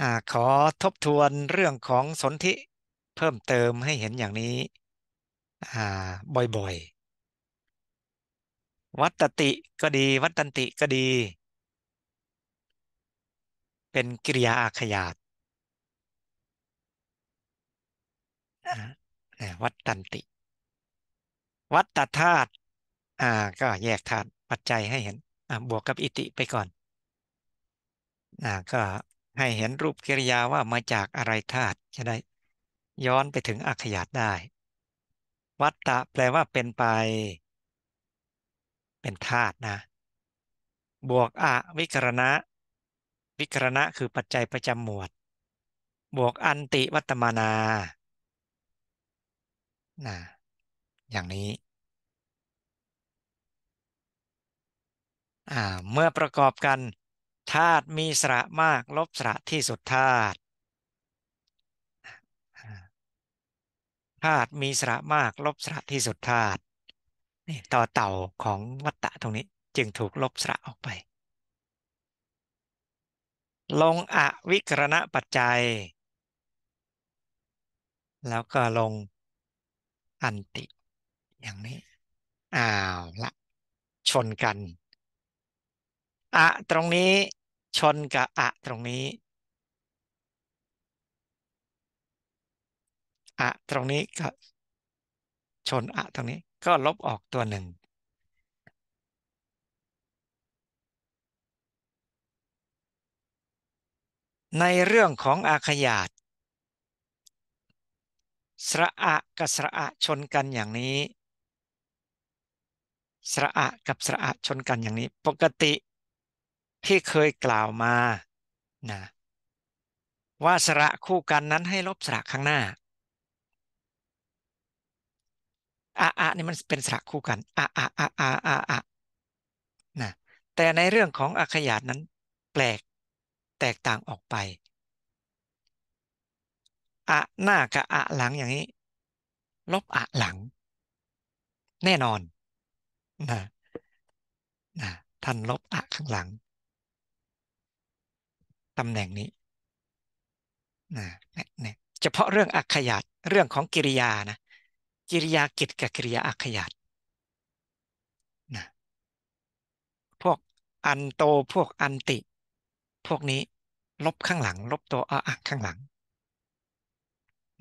อขอทบทวนเรื่องของสนธิเพิ่มเติมให้เห็นอย่างนี้บ่อย ๆวัตติก็ดีวัตตันติก็ดี เป็นกิริยาอาขยาตวัตตันติ วัตตธาตุอ่าก็แยกธาตุปัจจัยให้เห็นอ่าบวกกับอิติไปก่อนอ่าก็ให้เห็นรูปกิริยาว่ามาจากอะไรธาตุจะได้ ย้อนไปถึงอาขยาตได้ วัตตะแปลว่าเป็นไปเป็นธาตุนะ บวกอะวิกรณะ วิกรณะคือปัจจัยประจำหมวด บวกอันติวัตมานา นะ อย่างนี้ เมื่อประกอบกันธาตุมีสระมากลบสระที่สุดธาตุ ธาตุมีสระมากลบสระที่สุดธาตุนี่ต่อเต่าของวัตตะตรงนี้จึงถูกลบสระออกไป ลงอวิกรณะปัจจัย แล้วก็ลง อันติ อย่างนี้อ้าวละชนกัน อะตรงนี้ชนกับอะตรงนี้อะตรงนี้ก็ชนอะตรงนี้ก็ลบออกตัวหนึ่ง ในเรื่องของอาขยาตสระอะกับสระอะชนกันอย่างนี้ สระอะกับสระอะชนกันอย่างนี้ ปกติที่เคยกล่าวมานะว่าสระคู่กันนั้นให้ลบสระข้างหน้าอะอะนี่มันเป็นสระคู่กันอะอะอะอะอะอะนะแต่ในเรื่องของอักขยาตนั้นแปลกแตกต่างออกไปอะหน้ากับอะ หลังอย่างนี้ ลบ อะหลัง แน่นอนนะนะท่านลบ อะข้างหลัง ตำแหน่งนี้นะเนี่ยเฉพาะเรื่องอักขยาตเรื่องของกิริยานะกิริยากิจกับกิริยาอักขยัตนะพวกอันโตพวกอันติ พวกนี้ลบข้างหลัง ลบตัวอาะข้างหลัง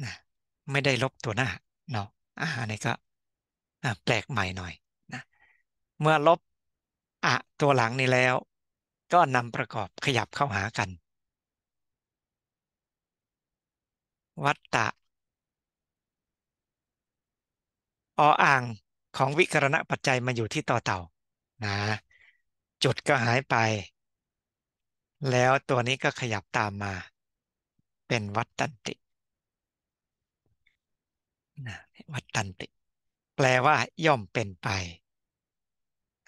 นะไม่ได้ลบตัวหน้าเนาะ อาอันนี้ก็แปลกใหม่หน่อยนะ เมื่อลบอะตัวหลังนี้แล้ว ก็นำประกอบขยับเข้าหากัน วัตตะออ่างของวิกรณะปัจจัยมาอยู่ที่ต่อเต่านะจุดก็หายไป แล้วตัวนี้ก็ขยับตามมา เป็นวัตตันตินะวัตตันติ แปลว่าย่อมเป็นไป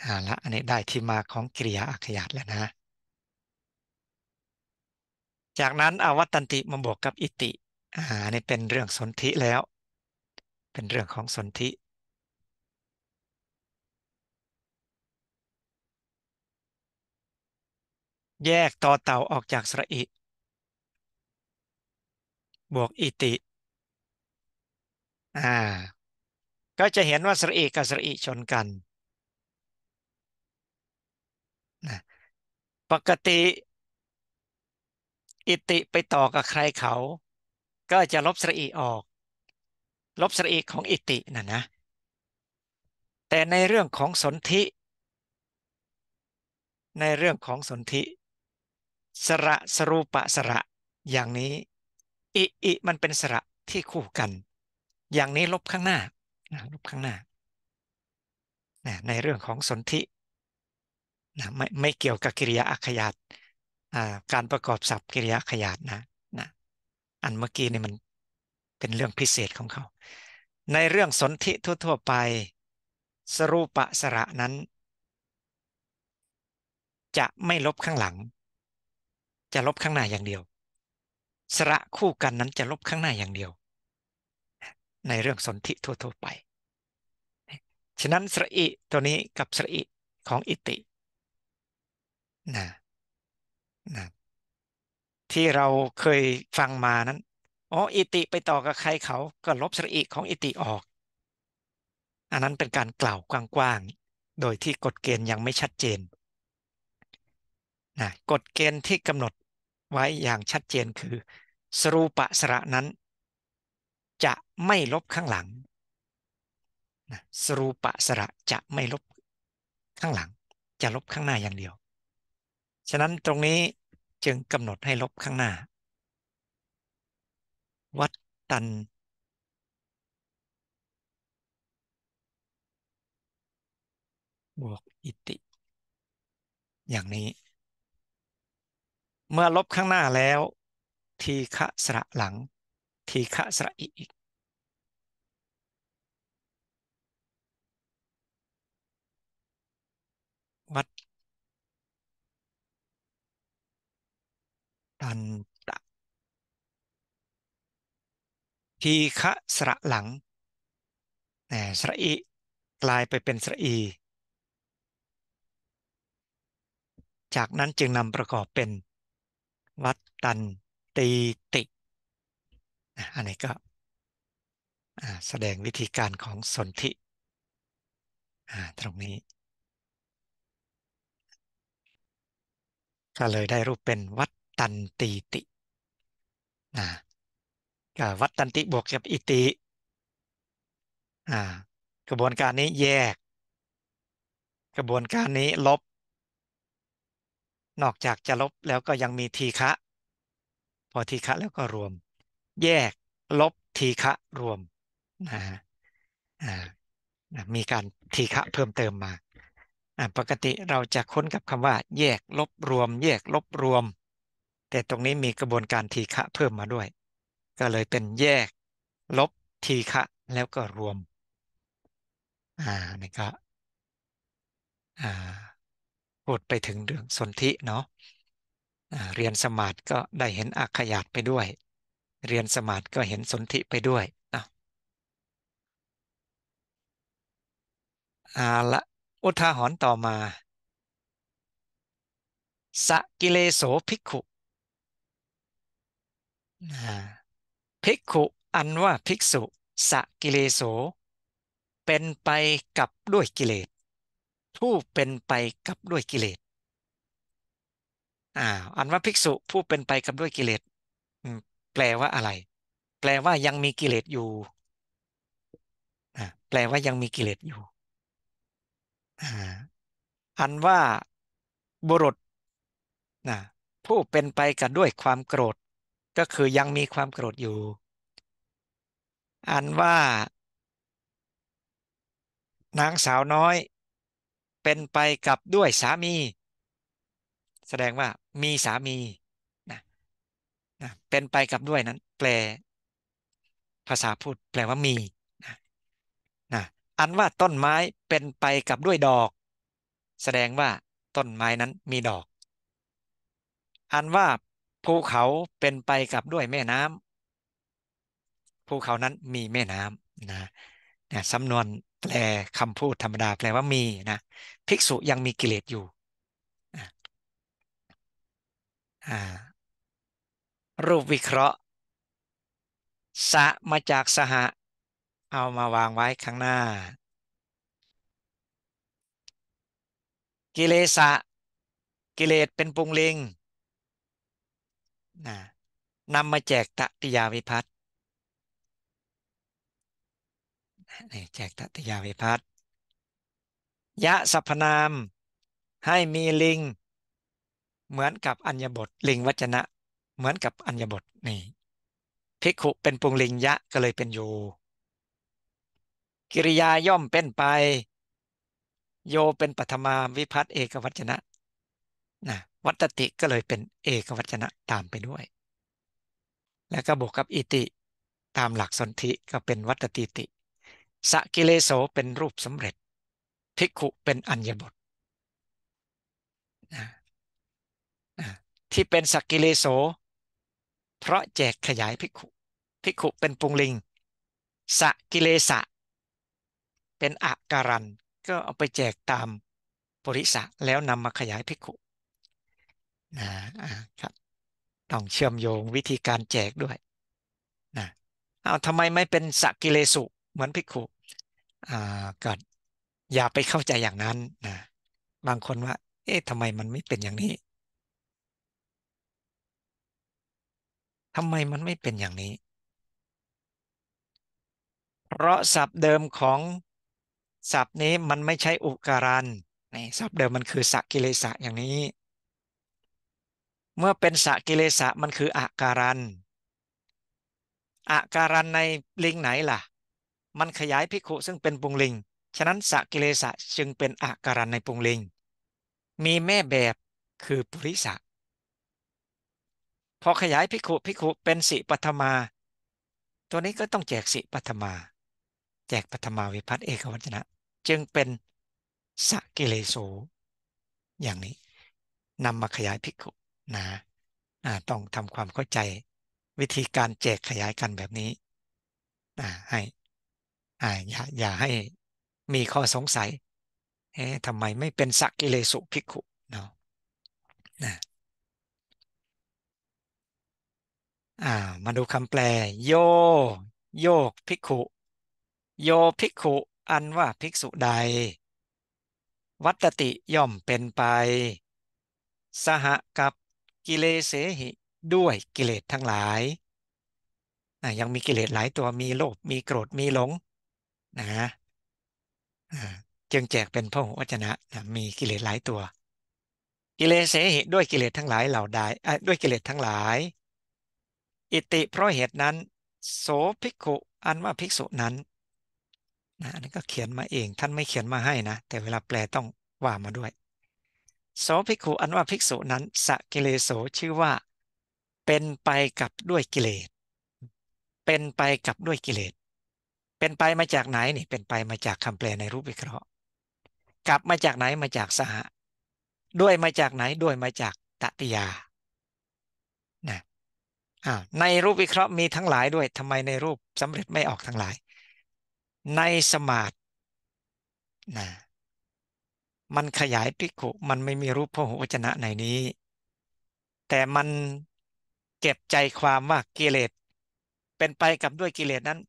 อ่าละอันนี้ได้ที่มาของกิริยาอักขยาตแล้วนะ จากนั้นอวัตตันติมาบวกกับอิติอ่านี่เป็นเรื่องสนธิแล้วเป็นเรื่องของสนธิแยกต่อเต่าออกจากสระอิ บวกอิติอ่าก็จะเห็นว่าสระอิกับสระอิชนกันนะปกติอิติไปต่อกับใครเขา ก็จะลบสระอิออกลบสระอีของอิติน่ะนะแต่ในเรื่องของสนธิในเรื่องของสนธิสระสรูปะสระอย่างนี้อิอิมันเป็นสระที่คู่กัน อย่างนี้ลบข้างหน้าลบข้างหน้า ในเรื่องของสนธิไม่ไม่เกี่ยวกับกิริยาอักขยาตการประกอบศัพท์กิริยาขยาตนะนะ อันเมื่อกี้นี่มันเป็นเรื่องพิเศษของเขา ในเรื่องสนธิทั่วๆ ไป สรูปะสระนั้น จะไม่ลบข้างหลัง จะลบข้างหน้าอย่างเดียว สระคู่กันนั้นจะลบข้างหน้าอย่างเดียว ในเรื่องสนธิทั่วๆไป ฉะนั้นสระอิตัวนี้กับสระอิของอิตินะนะที่เราเคยฟังมานั้นอ๋ออิติไปต่อกับใครเขาก็ลบ สระอิของอิติออก อันนั้นเป็นการกล่าวกว้างๆโดยที่กฎเกณฑ์ยังไม่ชัดเจนนะกฎเกณฑ์ที่กำหนดไว้อย่างชัดเจนคือ สรูปะสระนั้น จะไม่ลบข้างหลังนะสรูปะสระจะไม่ลบข้างหลัง จะลบข้างหน้าอย่างเดียว ฉะนั้นตรงนี้จึงกำหนดให้ลบข้างหน้าวัดตันบวกอิติ อย่างนี้ เมื่อลบข้างหน้าแล้วทีฆะสระหลังทีฆะสระอีกวัดตันทีฆะสระหลังนะสระอีกลายไปเป็นสระอี จากนั้นจึงนำประกอบเป็น วัดตันตีติ อันนี้ก็แสดงวิธีการของสนธิตรงนี้ ก็เลยได้รูปเป็นวัดตันตีติกับวัตตันติบวกกับอิติอ่ากระบวนการนี้แยก กระบวนการนี้ลบ นอกจากจะลบแล้วก็ยังมีทีฆะ พอทีฆะแล้วก็รวม แยก ลบ ทีฆะ รวมนะฮะมีการทีฆะเพิ่มเติมมา ปกติเราจะค้นกับคำว่า แยกลบรวม แยกลบรวม แต่ตรงนี้มีกระบวนการทีฆะเพิ่มมาด้วยก็เลยเป็นแยกลบ ทีฆะแล้วก็รวม อ่า นี่ก็ อ่าพูดไปถึง เรื่อง สนธิเนาะเรียน สมาธิก็ได้เห็นอักขยาตไปด้วย เรียน สมาธิก็เห็นสนธิไปด้วยนะอาละอุทาหรณ์ต่อมา สกิเลโสภิกขุภิกขุอันว่าภิกษุสะกิเลโสเป็นไปกับด้วยกิเลสผู้เป็นไปกับด้วยกิเลสอ่าอันว่าภิกษุผู้เป็นไปกับด้วยกิเลสแปลว่าอะไร แปลว่ายังมีกิเลสอยู่แปลว่ายังมีกิเลสอยู่อันว่าบุรุษนะผู้เป็นไปกับด้วยความโกรธก็คือยังมีความโกรธอยู่ อันว่า นางสาวน้อย เป็นไปกับด้วยสามี แสดงว่ามีสามีนะนะเป็นไปกับด้วยนั้น แปล ภาษาพูดแปลว่ามีนะนะอันว่าต้นไม้เป็นไปกับด้วยดอก แสดงว่าต้นไม้นั้นมีดอก อันว่าภูเขาเป็นไปกับด้วยแม่น้ำภูเขานั้นมีแม่น้ำนะนะสำนวนแปลคำพูดธรรมดาแปลว่ามีนะ ภิกษุยังมีกิเลสอยู่ รูปวิเคราะห์สะมาจากสหะเอามาวางไว้ข้างหน้า กิเลสะกิเลสเป็นปุงลิงนนำมาแจกตติยาวิพัตแจกตติยาวิพัตยะสัพนาม ให้มีลิง เหมือนกับอัญญบทลิงวัจนะ เหมือนกับอัญญบทนี่พิกขุเป็นปุงลิงยะ ก็เลยเป็นโย กิริยาย่อมเป็นไป โยเป็นปัทมาวิพัตเอกวัจนะนะวัตติก็เลยเป็นเอกวัจนะ ตามไปด้วย แล้วก็บวกกับอิติตามหลักสนธิก็เป็นวัตติติ สกิเลโสเป็นรูปสำเร็จภิกขุเป็นอัญญบทที่เป็นสกิเลโสเพราะแจกขยายภิกขุภิกขุเป็นปุงลิง สกิเลสะ เป็นอาการันก็เอาไปแจกตามปริสะแล้วนำมาขยายภิกขุนะครับต้องเชื่อมโยงวิธีการแจกด้วยนะเอาทำไมไม่เป็นสักกิเลสุ เหมือนพิกขุอ่าก็อย่าไปเข้าใจอย่างนั้นนะบางคนว่า เอ๊ะทำไมมันไม่เป็นอย่างนี้ทำไมมันไม่เป็นอย่างนี้ เพราะศัพท์เดิมของศัพท์นี้มันไม่ใช่อุการันศัพท์เดิมมันคือสักกิเลสะอย่างนี้เมื่อเป็นสะกิเลสะมันคืออาการันอาการันในลิงไหนล่ะ มันขยายพิขุซึ่งเป็นปุงลิง ฉะนั้นสะกิเลสะจึงเป็นอาการันในปุงลิง มีแม่แบบคือปุริสะพอขยายพิขุพิขุเป็นสิปัทมา ตัวนี้ก็ต้องแจกสิปัทมา แจกปัทมาวิพัตเอกวัจนะ จึงเป็นสกิเลโสอย่างนี้นำมาขยายพิกุนะต้องทำความเข้าใจวิธีการแจกขยายกันแบบนี้ให้อย่าอย่าให้มีข้อสงสัยเอ๊ะทำไมไม่เป็นสักกิเลสุภิกขุเนาะนะอ่ามาดูคำแปล โย โยกภิกขุโยภิกขุ อันว่าภิกษุใด วัตติย่อมเป็นไปสหกับกิเลเสหิด้วยกิเลสทั้งหลายนะยังมีกิเลสหลายตัวมีโลภมีโกรธมีหลงนะจึงแจกเป็นพระวจนะนะมีกิเลสหลายตัว กิเลเสหิด้วยกิเลสทั้งหลายเหล่าใดด้วยกิเลสทั้งหลาย อิติเพราะเหตุนั้นโสภิกขุอันว่าภิกษุนั้นนะอันนี้ก็เขียนมาเองท่านไม่เขียนมาให้นะแต่เวลาแปลต้องว่ามาด้วยโสภิกขุอันว่าภิกษุนั้น สกิเลโสชื่อว่า เป็นไปกับด้วยกิเลสเป็นไปกับด้วยกิเลส เป็นไปมาจากไหนนี่เป็นไปมาจากคำแปลในรูปวิเคราะห์ กลับมาจากไหนมาจากสห ด้วยมาจากไหนด้วยมาจากตติยานะในรูปวิเคราะห์มีทั้งหลายด้วยทำไมในรูปสำเร็จไม่ออกทั้งหลาย ในสมาธินะมันขยายภิกขุมันไม่มีรูปพหุวจนะในนี้ แต่มันเก็บใจความว่ากิเลสเป็นไปกับด้วยกิเลสนั้น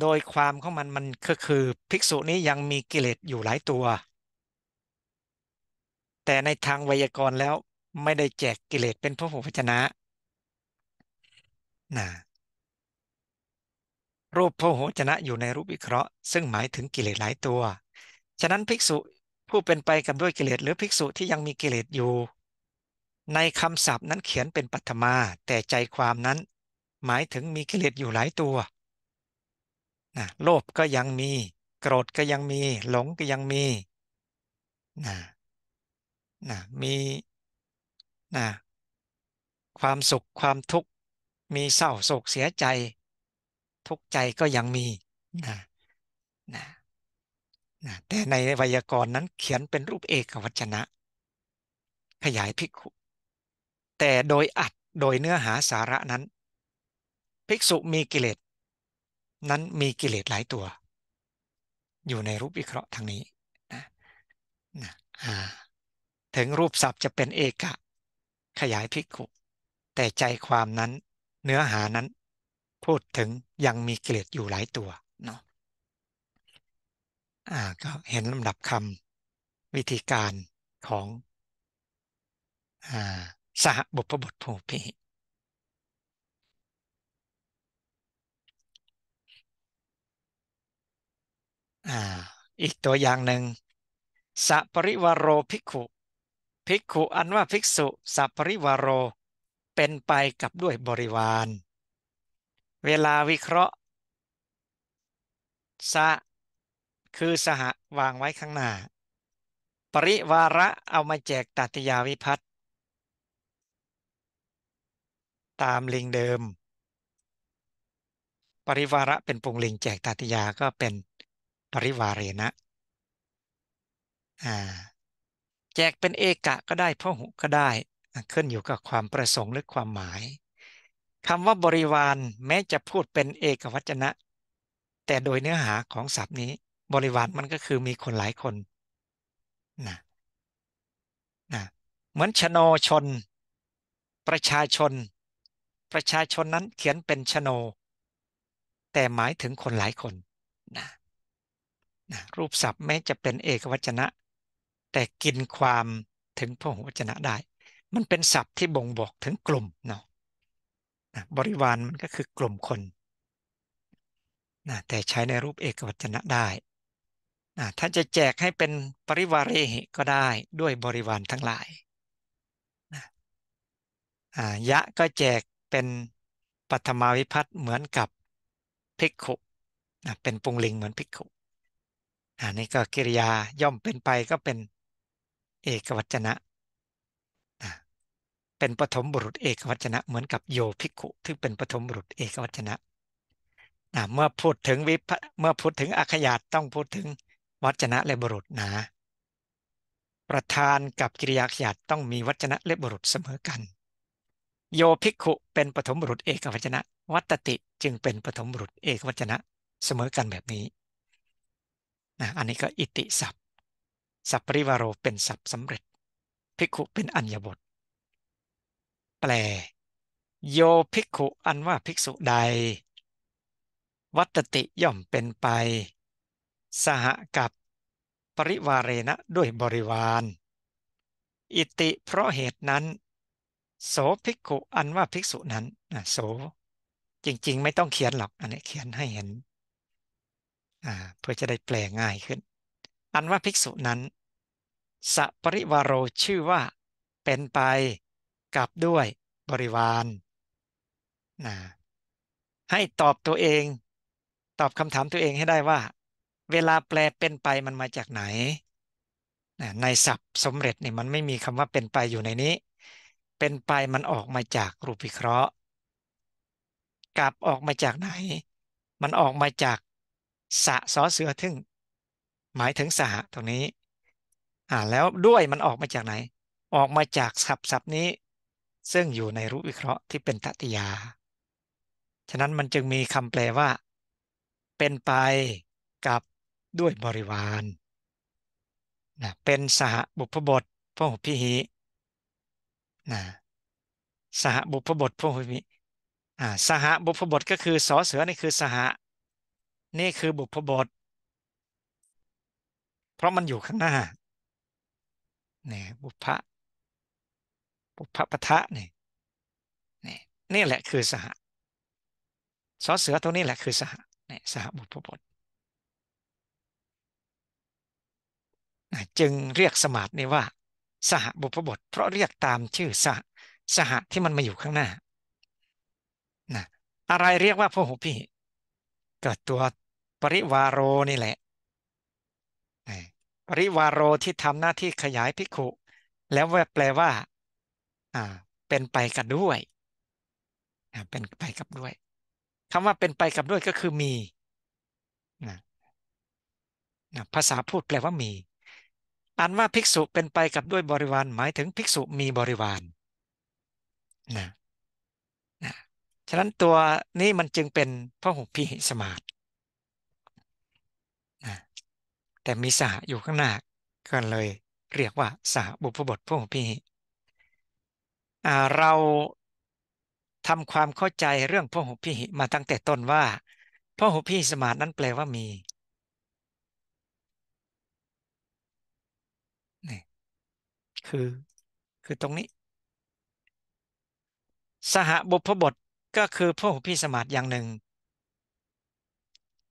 โดยความของมันมันก็คือภิกษุนี้ยังมีกิเลสอยู่หลายตัว แต่ในทางไวยากรณ์แล้วไม่ได้แจกกิเลสเป็นพหุวจนะนะ รูปพหุวจนะอยู่ในรูปวิเคราะห์ซึ่งหมายถึงกิเลสหลายตัว ฉะนั้นภิกษุผู้เป็นไปกับด้วยกิเลสหรือภิกษุที่ยังมีกิเลสอยู่ ในคำศัพท์นั้นเขียนเป็นปัทมาแต่ใจความนั้น หมายถึงมีกิเลสอยู่หลายตัวนะโลภก็ยังมี โกรธก็ยังมี หลงก็ยังมีนะนะมีนะความสุขความทุกข์มีเศร้าโศกเสียใจ ทุกใจก็ยังมีนะนะแต่ในไวยากรณ์นั้นเขียนเป็นรูปเอกวัจนะ ขยายภิกขุ แต่โดยอัดโดยเนื้อหาสาระนั้น ภิกษุมีกิเลสนั้นมีกิเลสหลายตัว อยู่ในรูปวิเคราะห์ทางนี้นะนะถึงรูปศัพท์จะเป็นเอกะขยายภิกขุแต่ใจความนั้นเนื้อหานั้น พูดถึงยังมีกิเลสอยู่หลายตัวเนาะอ่าก็เห็นลำดับคำวิธีการของอ่าสหบุพบทโภพิอ่าอีกตัวอย่างหนึ่งสัปริวโรภิกขุภิกขุอันว่าภิกษุสัปริวโร เป็นไปกับด้วยบริวาร เวลาวิเคราะห์สะคือสหวางไว้ข้างหน้า ปริวาระเอามาแจกตัตยาวิพัตตามลิงเดิม ปริวาระเป็นปุงลิง แจกตัตยาก็เป็นปริวาเรนะแจกเป็นเอกะก็ได้พหุก็ได้ขึ้นอยู่กับความประสงค์หรือความหมายคำว่าบริวารแม้จะพูดเป็นเอกวัจนะ แต่โดยเนื้อหาของศัพท์นี้บริวารมันก็คือมีคนหลายคนนะนะเหมือนชนชน ประชาชน ประชาชนนั้นเขียนเป็นชน แต่หมายถึงคนหลายคนนะนะรูปศัพท์แม้จะเป็นเอกวจนะ แต่กินความถึงพหุวจนะได้ มันเป็นศัพท์ที่บ่งบอกถึงกลุ่มเนาะนะบริวารมันก็คือกลุ่มคนนะแต่ใช้ในรูปเอกวจนะได้ท่านจะแจกให้เป็นปริวาเรหิก็ได้ด้วยบริวารทั้งหลาย ยะก็แจกเป็นปัทมาวิพัฒน์เหมือนกับพิกขุเป็นปุงลิงเหมือนพิกขุอันนี้ก็กิริยาย่อมเป็นไปก็เป็นเอกวัจนะ เป็นปฐมบุรุษเอกวัจนะเหมือนกับโยพิกขุที่เป็นปฐมบุรุษเอกวัจนะ เมื่อพูดถึงวิพเมื่อพูดถึงอัคยาตต้องพูดถึงวัจนะและบุรุษนะ ประธานกับกิริยาขยัดต้องมีวัจนะและบุรุษเสมอกัน โยภิกขุเป็นปฐมบุรุษเอกวัจนะ วัตติจึงเป็นปฐมบุรุษเอกวัจนะ เสมอกันแบบนี้ นะ อันนี้ก็อิติสัพสัพปริวารโรเป็นสัพสำเร็จ ภิกขุเป็นอัญญบทแปล โยภิกขุอันว่าภิกษุใด วัตติย่อมเป็นไปสหกับปริวาเรณะด้วยบริวาร อิติเพราะเหตุนั้นโสภิกขุอันว่าภิกษุนั้นนะโสจริงๆ ไม่ต้องเขียนหรอกอันนี้เขียนให้เห็นเพื่อจะได้แปลง่ายขึ้น อันว่าภิกษุนั้นสัปริวารโรชื่อว่า เป็นไปกับด้วยบริวารนะให้ตอบตัวเอง ตอบคำถามตัวเองให้ได้ว่าเวลาแปลเป็นไปมันมาจากไหน ในศัพท์สมเร็จนี่มันไม่มีคำว่าเป็นไปอยู่ในนี้ เป็นไปมันออกมาจากรูปิเคราะห์ กลับออกมาจากไหน มันออกมาจากสะสอเสือทึ่ง หมายถึงสหตรงนี้อ่าแล้วด้วยมันออกมาจากไหน ออกมาจากศัพท์ศัพท์นี้ ซึ่งอยู่ในรูปิเคราะห์ที่เป็นตติยา ฉะนั้นมันจึงมีคำแปลว่า เป็นไปกับด้วยบริวารนะเป็นสหบุพบทพหุพิหินะสหบุพบทพหุพิหีสหบุพบทก็คือสอเสือนี่คือสห นี่คือบุพบท เพราะมันอยู่ข้างหน้าเนี่ยบุพะบุพะปะทะเนี่ยนี่แหละคือสหสอเสือตัวนี้แหละคือสหเนี่ยสหบุพบทจึงเรียกสมาธินี้ว่า สหบุพบท เพราะเรียกตามชื่อสหสหที่มันมาอยู่ข้างหน้านะอะไรเรียกว่าพหุพี่ ก็ตัวปริวารโรนี่แหละปริวารโรที่ทำหน้าที่ขยายพิกุแล้วแปลว่าเป็นไปกับด้วย เป็นไปกับด้วยคำว่าเป็นไปกับด้วยก็คือมีนะภาษาพูดแปลว่ามีอันว่าภิกษุเป็นไปกับด้วยบริวารหมายถึงภิกษุมีบริวารนะนะฉะนั้นตัวนี้มันจึงเป็นพระหุพิหิสมาตนะแต่มีสหอยู่ข้างหน้าก็เลยเรียกว่าสหบุพบทพระหุพิหิเราทำความเข้าใจเรื่องพระหุพิหิมาตั้งแต่ต้นว่าพระหุพิหิสมาตนั้นแปลว่ามีคือคือตรงนี้ สหบุพบทก็คือพหุพิสมาสอย่างหนึ่ง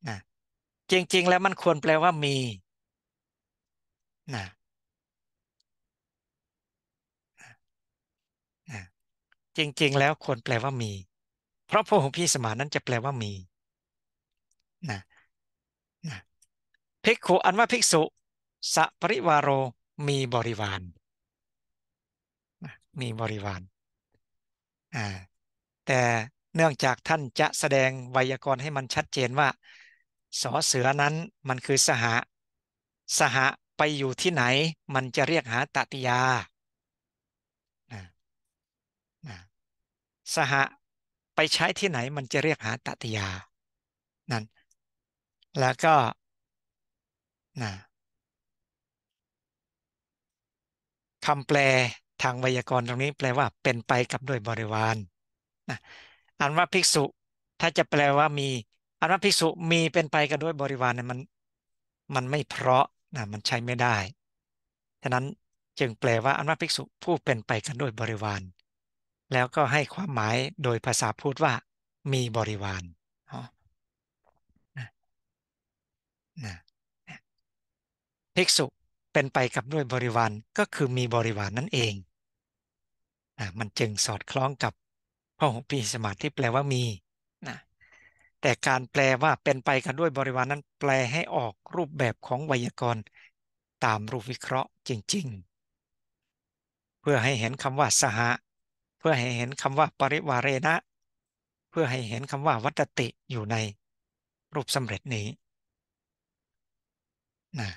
นะจริง ๆ แล้วมันควรแปลว่ามีนะนะจริง ๆแล้วควรแปลว่ามี เพราะพหุพิสมานั้นจะแปลว่ามีนะนะภิกขุอันว่าภิกษุสัปริวาโรมีบริวารมีบริวาร อ่า แต่เนื่องจากท่านจะแสดงไวยากรณ์ให้มันชัดเจนว่า สอเสือนั้นมันคือสหสหไปอยู่ที่ไหนมันจะเรียกหาตติยา สหะไปใช้ที่ไหนมันจะเรียกหาตติยา นั่น แล้วก็ นะคำแปลทางไวยากรณ์ตรงนี้แปลว่าเป็นไปกับด้วยบริวารนะอันว่าภิกษุถ้าจะแปลว่ามีอันว่าภิกษุมีเป็นไปกับด้วยบริวารเนี่ยมันมันไม่เพราะนะมันใช้ไม่ได้ ฉะนั้นจึงแปลว่า อันว่าภิกษุผู้เป็นไปกันด้วยบริวาร แล้วก็ให้ความหมายโดยภาษาพูดว่า มีบริวาร ภิกษุเป็นไปกับด้วยบริวาร ก็คือมีบริวารนั่นเองมันจึงสอดคล้องกับพระหุปีสมาที่แปลว่ามีนะแต่การแปลว่าเป็นไปกันด้วยบริวารนนั้นแปลให้ออกรูปแบบของไวยากรณ์ ตามรูปวิเคราะห์จริงๆ เพื่อให้เห็นคำว่าสหะเพื่อให้เห็นคำว่า ปริวาเรนะเพื่อให้เห็นคำว่าวัตติอยู่ในรูปสำเร็จนี้นะ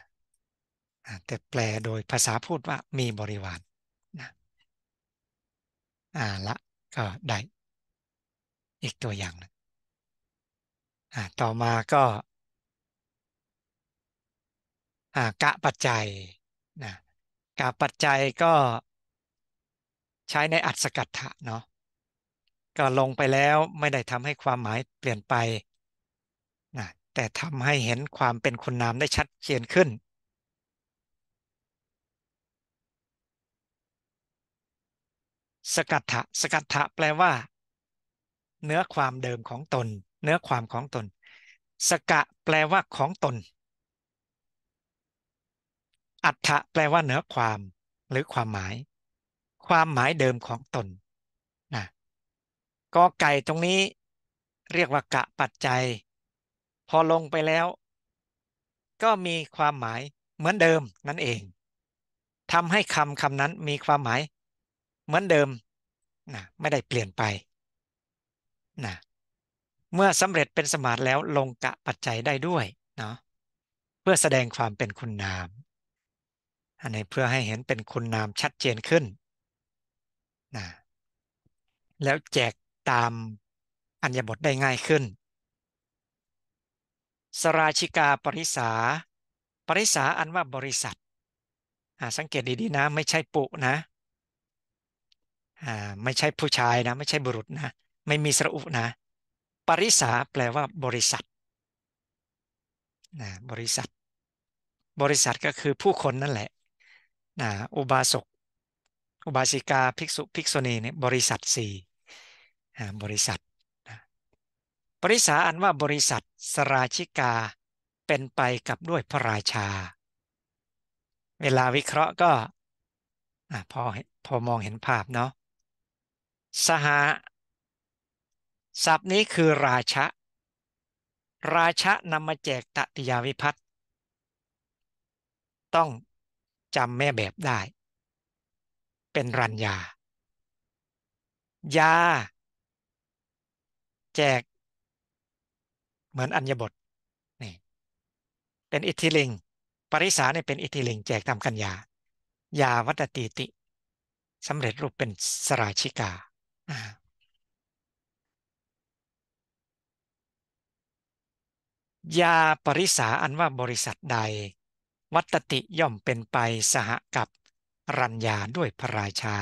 แต่แปลโดยภาษาพูดว่ามีบริวารอาละก็ได้อีกตัวอย่างนะอ่ต่อมาก็อ่กะปัจจัยนะกะปัจจัยก็ใช้ในอัศกัตถะเนาะก็ลงไปแล้วไม่ได้ทำให้ความหมายเปลี่ยนไปนะแต่ทำให้เห็นความเป็นคุณนามได้ชัดเจนขึ้นสกัตถะสกัตถะแปลว่า เนื้อความเดิมของตน เนื้อความของตน สกะแปลว่าของตน อัฏฐะแปลว่า เนื้อความ หรือความหมาย ความหมายเดิมของตนนะกอไก่ตรงนี้ เรียกว่ากะปัจจัย พอลงไปแล้ว ก็มีความหมาย เหมือนเดิมนั่นเองทำให้คำคำนั้นมีความหมายเหมือนเดิมนะไม่ได้เปลี่ยนไปนะเมื่อสำเร็จเป็นสมาธิแล้วลงกะปัจจัยได้ด้วยเนาะเพื่อแสดงความเป็นคุณนาม อันนี้เพื่อให้เห็นเป็นคุณนามชัดเจนขึ้นนะแล้วแจกตามอัญญบทได้ง่ายขึ้น สราชิกาปริสาปริสาอันว่าบริษัท สังเกตดีๆนะไม่ใช่ปุนะอ่าไม่ใช่ผู้ชายนะ ไม่ใช่บุรุษนะไม่มีสระอุนะปริสาแปลว่าบริษัทนะบริษัท บริษัทก็คือผู้คนนั่นแหละนะอุบาสก อุบาสิกาภิกษุภิกษุณีเนี่ยบริษัทสี่บริษัทนะปริสาอันว่าบริษัทสราชิกา เป็นไปกับด้วยพระราชา เวลาวิเคราะห์ก็อพอพอมองเห็นภาพเนาะสหะศัพท์นี้คือราชะราชะนำมาแจกตติยาวิพัตต้องจำแม่แบบได้ เป็นรัญญา ยาแจก เหมือนอัญญบทนี่เป็นอิทธิลิง ปริสาเนี่ยเป็นอิทธิลิงแจกตามกัญญา ยาวัตติติสำเร็จรูปเป็นสราชิกายาปริสาอันว่าบริษัทใด วัตติย่อมเป็นไปสหกับรัญญาด้วยพระราชา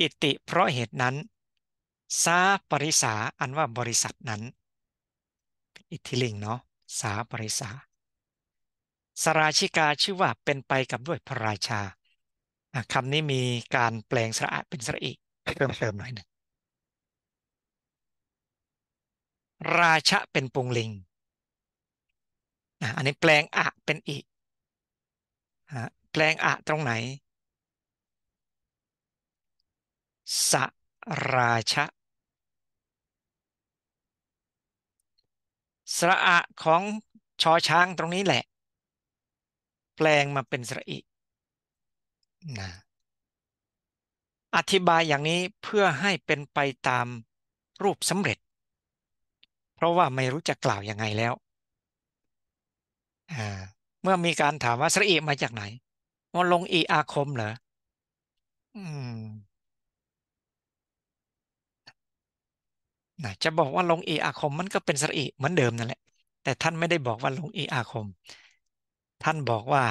อิติเพราะเหตุนั้นสาปริสาอันว่าบริษัทนั้น อิทธิลิงเนาะสาปริสาสราชิกาชื่อว่าเป็นไปกับด้วยพระราชาคำนี้มีการแปลงสระเป็นสระอีกเพิ่มเติมหน่อยหนึ่งราชะเป็นปุงลิงอันนี้แปลงอะเป็นอีแปลงอะตรงไหน สราชะ สระอะของชอช้างตรงนี้แหละ แปลงมาเป็นสระอีนะอธิบายอย่างนี้เพื่อให้เป็นไปตามรูปสำเร็จ เพราะว่าไม่รู้จะกล่าวยังไงแล้วเมื่อมีการถามว่าสระอีมาจากไหนมาลงอีอาคม เหรอนะจะบอกว่าลงอีอาคมมันก็เป็นสระอีเหมือนเดิมนั่นแหละ แต่ท่านไม่ได้บอกว่าลงอีอาคม ท่านบอกว่า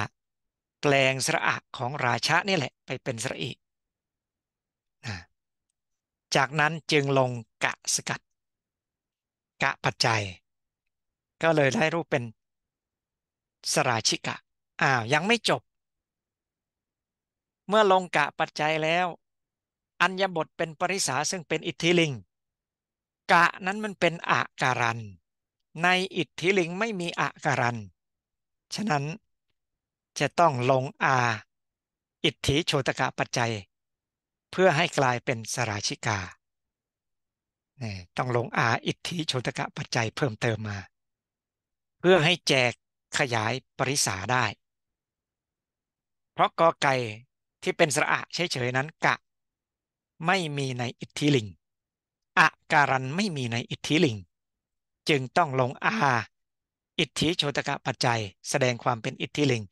แปลงสระอะของราชะนี่แหละ ไปเป็นสระอีจากนั้นจึงลงกะสกัด กะปัจจัย ก็เลยได้รูปเป็น สราชิกะอ้าวยังไม่จบ เมื่อลงกะปัจจัยแล้ว อัญญบทเป็นปริสาซึ่งเป็นอิทธิลิงกะนั้นมันเป็นอาการันในอิทธิลิงไม่มีอาการัน ฉะนั้นจะต้องลงอา อิทธิโชตกะปัจจัยพื่อให้กลายเป็นสราชิกาเนี่ยต้องลงอาอิทธิชนตกะปัจจัยเพิ่มเติมมา เพื่อให้แจกขยายปริสาได้ เพราะกอไก่ที่เป็นสระเฉยๆนั้นกะ ไม่มีในอิทธิลิงอาการันไม่มีในอิทธิลิงจึงต้องลงอาอิทธิโชตกะปัจจัยแสดงความเป็นอิทธิลิง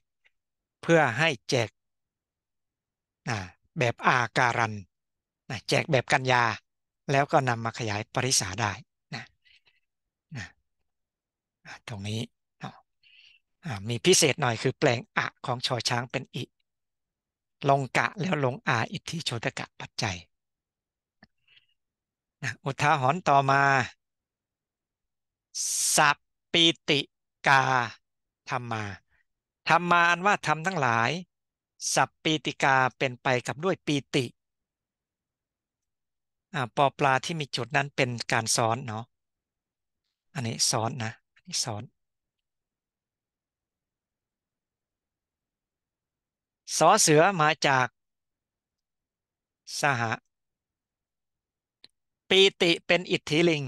เพื่อให้แจกแบบอาการันนะแจกแบบกัญญาแล้วก็นำมาขยายปริษาได้นะนะตรงนี้มีพิเศษหน่อยคือแปลงอะของชอช้างเป็นอิ ลงกะแล้วลงอาอิทธิโชตกะปัจจัยนะอุทาหอนต่อมา สัปิติกาธรรมาธรรมาอันว่าธรรมทั้งหลายสัพปีติกาเป็นไปกับด้วยปีติ อ่าปอปลาที่มีจุดนั้นเป็นการซ้อนเนาะ อันนี้ซ้อนนะ อันนี้ซ้อน สอเสือมาจากสหปีติเป็นอิทธิลิง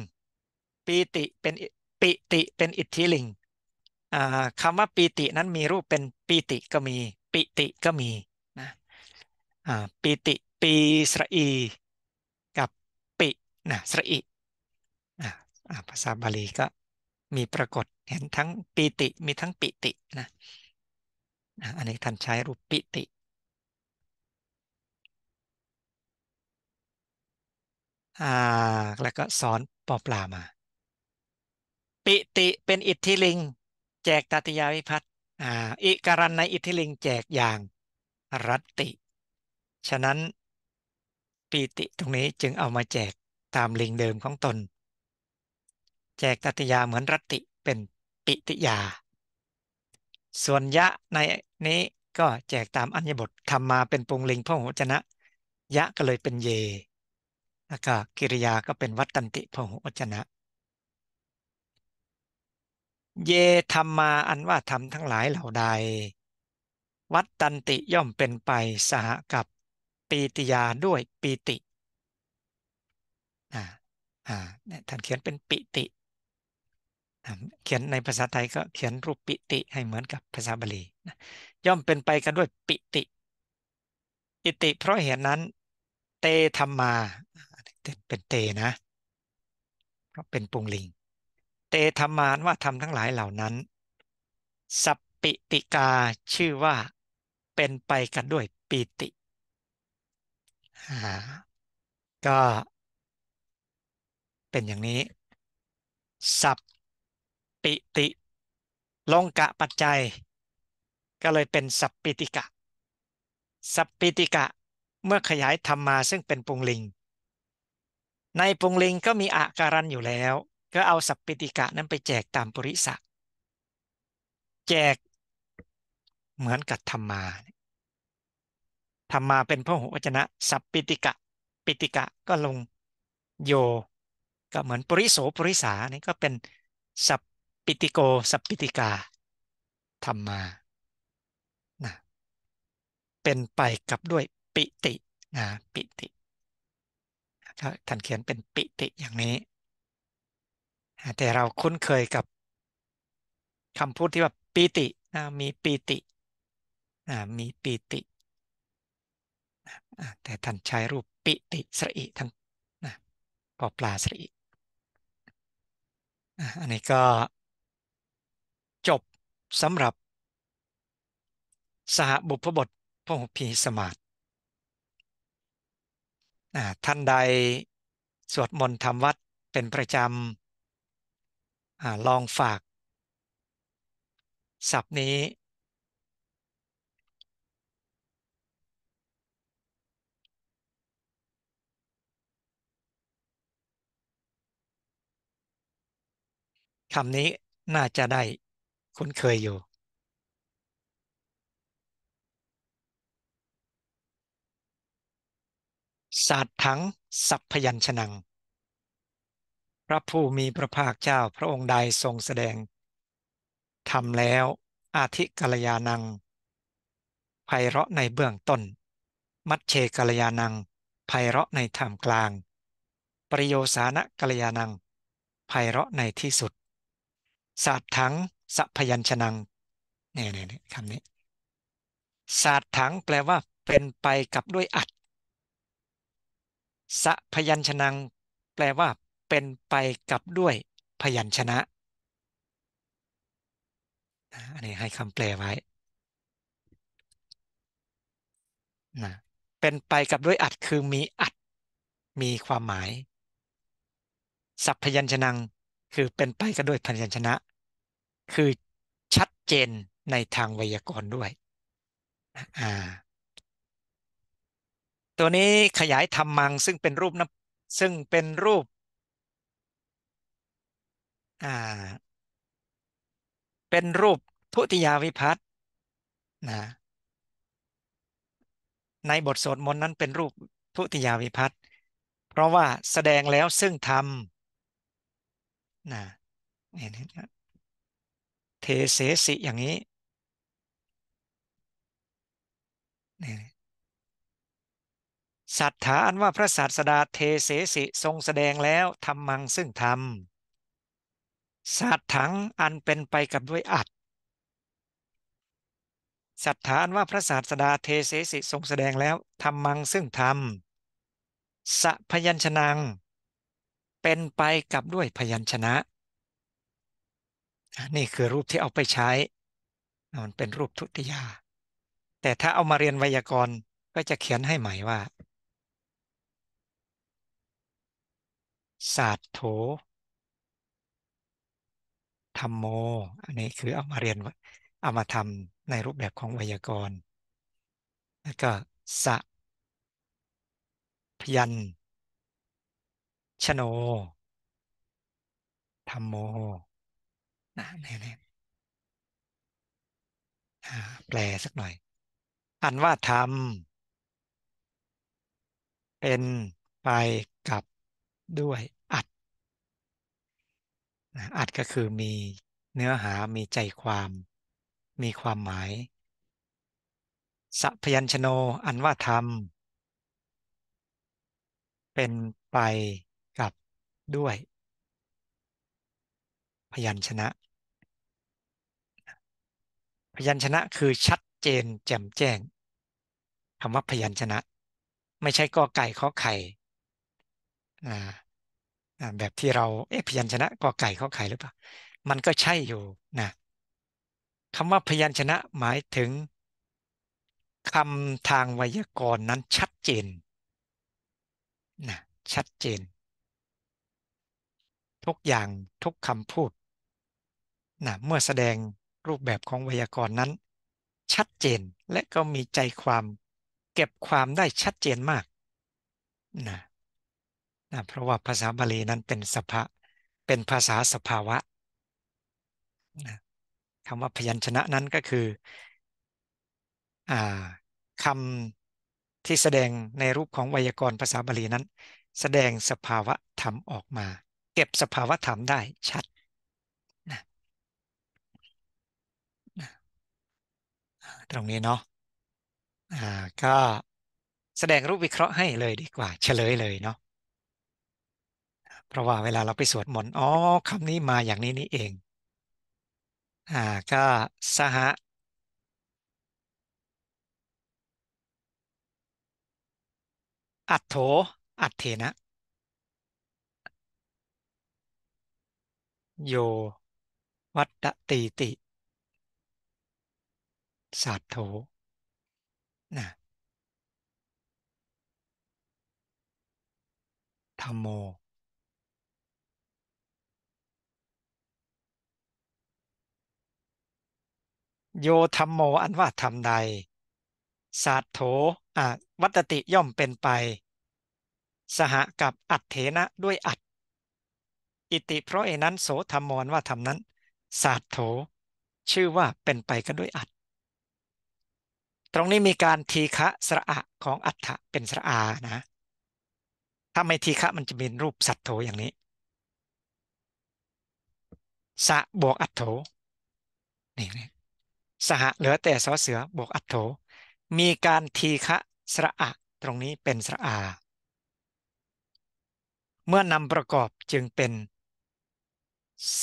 ปีติเป็นปิติเป็นอิทธิลิงคำว่าปีตินั้นมีรูปเป็นปีติก็มีปิติก็มีนะปิติ ปีสระอีกับปินะสระอีภาษาบาลีก็มีปรากฏเห็นทั้งปีติ มีทั้งปิตินะ อันนี้ท่านใช้รูปปิติ อ่า แล้วก็สอนปอปลามา ปิติเป็นอิทธิลิง แจกตติยาวิพัตอิการันในอิทธิลิงแจกอย่างรัตติ ฉะนั้นปีติตรงนี้จึงเอามาแจกตามลิงเดิมของตน แจกตติยาเหมือนรัตติเป็นปิติยา ส่วนยะในนี้ก็แจกตามอัญญบททำมาเป็นปรุงลิงพหูจนะ ยะก็เลยเป็นเยแล้วก็กิริยาก็เป็นวัตตันติพหูจนะเยธรรมาอันว่าธรรมทั้งหลายเหล่าใด วัดตันติย่อมเป็นไปสหกับปีติยาด้วยปีติอ่าอ่าท่านเขียนเป็นปิติเขียนในภาษาไทยก็เขียนรูปปิติให้เหมือนกับภาษาบาลีย่อมเป็นไปกันด้วยปิติ อิติ เพราะเหตุนนั้น เตธรรมาเป็นเตนะเพราะเป็นปุงลิงธรรมานว่าธรรมทั้งหลายเหล่านั้นสัปปิติกาชื่อว่า เป็นไปกันด้วยปีติก็ เป็นอย่างนี้สัปปิติ ลงกะปัจจัย ก็เลยเป็นสัปปิติกะ สัปปิติกะเมื่อขยายธรรมมาซึ่งเป็นปุงลิง ในปุงลิงก็มีอาการันอยู่แล้วก็เอาสัพปิติกะนั้นไปแจกตามปริสะแจกเหมือนกับธรรมาธรรมาเป็นพระหุวจนะสัพปิติกะปิติกะก็ลงโย ก็เหมือนปริโสปริสานี่ก็เป็นสัพปิติโกสัพปิติกาธรรมานะเป็นไปกับด้วยปิตินะปิติท่านเขียนเป็นปิติอย่างนี้แต่เราคุ้นเคยกับคำพูดที่ว่าปีติมีปีติมีปีติ แต่ท่านใช้รูปปิติสระอิทั้งปอปลาสระอิอันนี้ก็จบสำหรับ สหบุพบทพหุพีสมาธิท่านใดสวดมนต์ทำวัดเป็นประจำอลองฝากศัพท์นี้คำนี้น่าจะได้ คุ้นเคยอยู่ศาสตร์ถังสัพพยัญชนะพระผู้มีพระภาคเจ้าพระองค์ใดทรงแสดงทำแล้ว อาทิกัลยาณังไพเราะในเบื้องต้น มัชเชกัลยาณังไพเราะในท่ามกลาง ปริโยสานะกัลยาณังไพเราะในที่สุดศาสตร์ถังสัพยัญชนังเนี่ยเนี่ยคำนี้ศาสตร์ถังแปลว่า เป็นไปกับด้วยอัดสัพยัญชนัง แปลว่าเป็นไปกับด้วยพยัญชนะอันนี้ให้คำแปลไว้นะเป็นไปกับด้วยอัดคือมีอัดมีความหมายสัพพยัญชนะคือเป็นไปกับด้วยพยัญชนะ คือชัดเจนในทางไวยากรณ์ด้วยอ่าตัวนี้ขยายธรรมังซึ่งเป็นรูปนะซึ่งเป็นรูปอ่า เป็นรูปทุติยาวิพัตนะในบทสวดมนต์นั้นเป็นรูปทุติยาวิพัตเพราะว่าแสดงแล้วซึ่งธรรมนะเทเสสิอย่างนี้ สัทธาอันว่าพระศาสดาเทเสสิทรงแสดงแล้วทำมังซึ่งธรรมศาสถังอันเป็นไปกับด้วยอัดสัทธานว่าพระศาสดาเทเสสิ ทรงแสดงแล้วทำมังซึ่งธรรมสะพยัญชนะเป็นไปกับด้วยพยัญชนะ นี่คือรูปที่เอาไปใช้ มันเป็นรูปทุติยา แต่ถ้าเอามาเรียนไวยากรณ์ก็จะเขียนให้ใหม่ว่าศาสโถธรรมโม อันนี้คือเอามาเรียนเอามาทำในรูปแบบของไวยากรณ์ แล้วก็ สะ พยัญชโนธรรมโมนะนี่นี่แปลสักหน่อย อันว่าธรรมเป็น ไป กับด้วยอัดก็คือมีเนื้อหามีใจความ มีความหมายสัพยัญชโน อันว่าธรรม เป็นไปกับด้วย พยัญชนะ พยัญชนะคือชัดเจน แจ่มแจ้งคำว่าพยัญชนะ ไม่ใช่กอไก่ข้อไข่อ่าแบบที่เราเอ๊ะพยัญชนะกอไก่ข้อไข่หรือเปล่ามันก็ใช่อยู่นะคำว่าพยัญชนะหมายถึงคำทางไวยากรณ์นั้นชัดเจนนะชัดเจน ทุกอย่างทุกคำพูดนะเมื่อแสดงรูปแบบของไวยากรณ์นั้น ชัดเจนและก็มีใจความเก็บความได้ชัดเจนมากนะนะเพราะว่าภาษาบาลีนั้นเป็นสภาเป็นภาษาสภาวะนะคำว่าพยัญชนะนั้นก็คืออคำที่แสดงในรูปของไวยากรณ์ภาษาบาลีนั้น แสดงสภาวะธรรมออกมา เก็บสภาวะธรรมได้ ชัดนะตรงนี้เนาะก็แสดงรูปวิเคราะห์ให้เลยดีกว่า เฉลยเลยเนาะเพราะว่าเวลาเราไปสวดมนต์อ๋อ คำนี้มาอย่างนี้นี่เอง อ่า ก็ สหอัตโถอัตเถนะ โย วัตติติสัธโธนะธรรมโมโยธรรมโมอันว่าธรรมใด สาโถอ่วัตติย่อมเป็นไป สหกับอัตเถนะด้วยอัต อิติเพราะเอนั้นโสธรรมมอนว่าธรรมนั้น สาโถชื่อว่าเป็นไปก็ด้วยอัต ตรงนี้มีการทีฆะสระอะของอัตถะเป็นสระอานะ ถ้าไม่ทีฆะมันจะเป็นรูปสัตโถอย่างนี้ สะบวกอัตโถนี่สหะเหลือแต่สอเสือบวกอัตโถมีการทีคะสระอะ ตรงนี้เป็นสระอา เมื่อนำประกอบจึงเป็น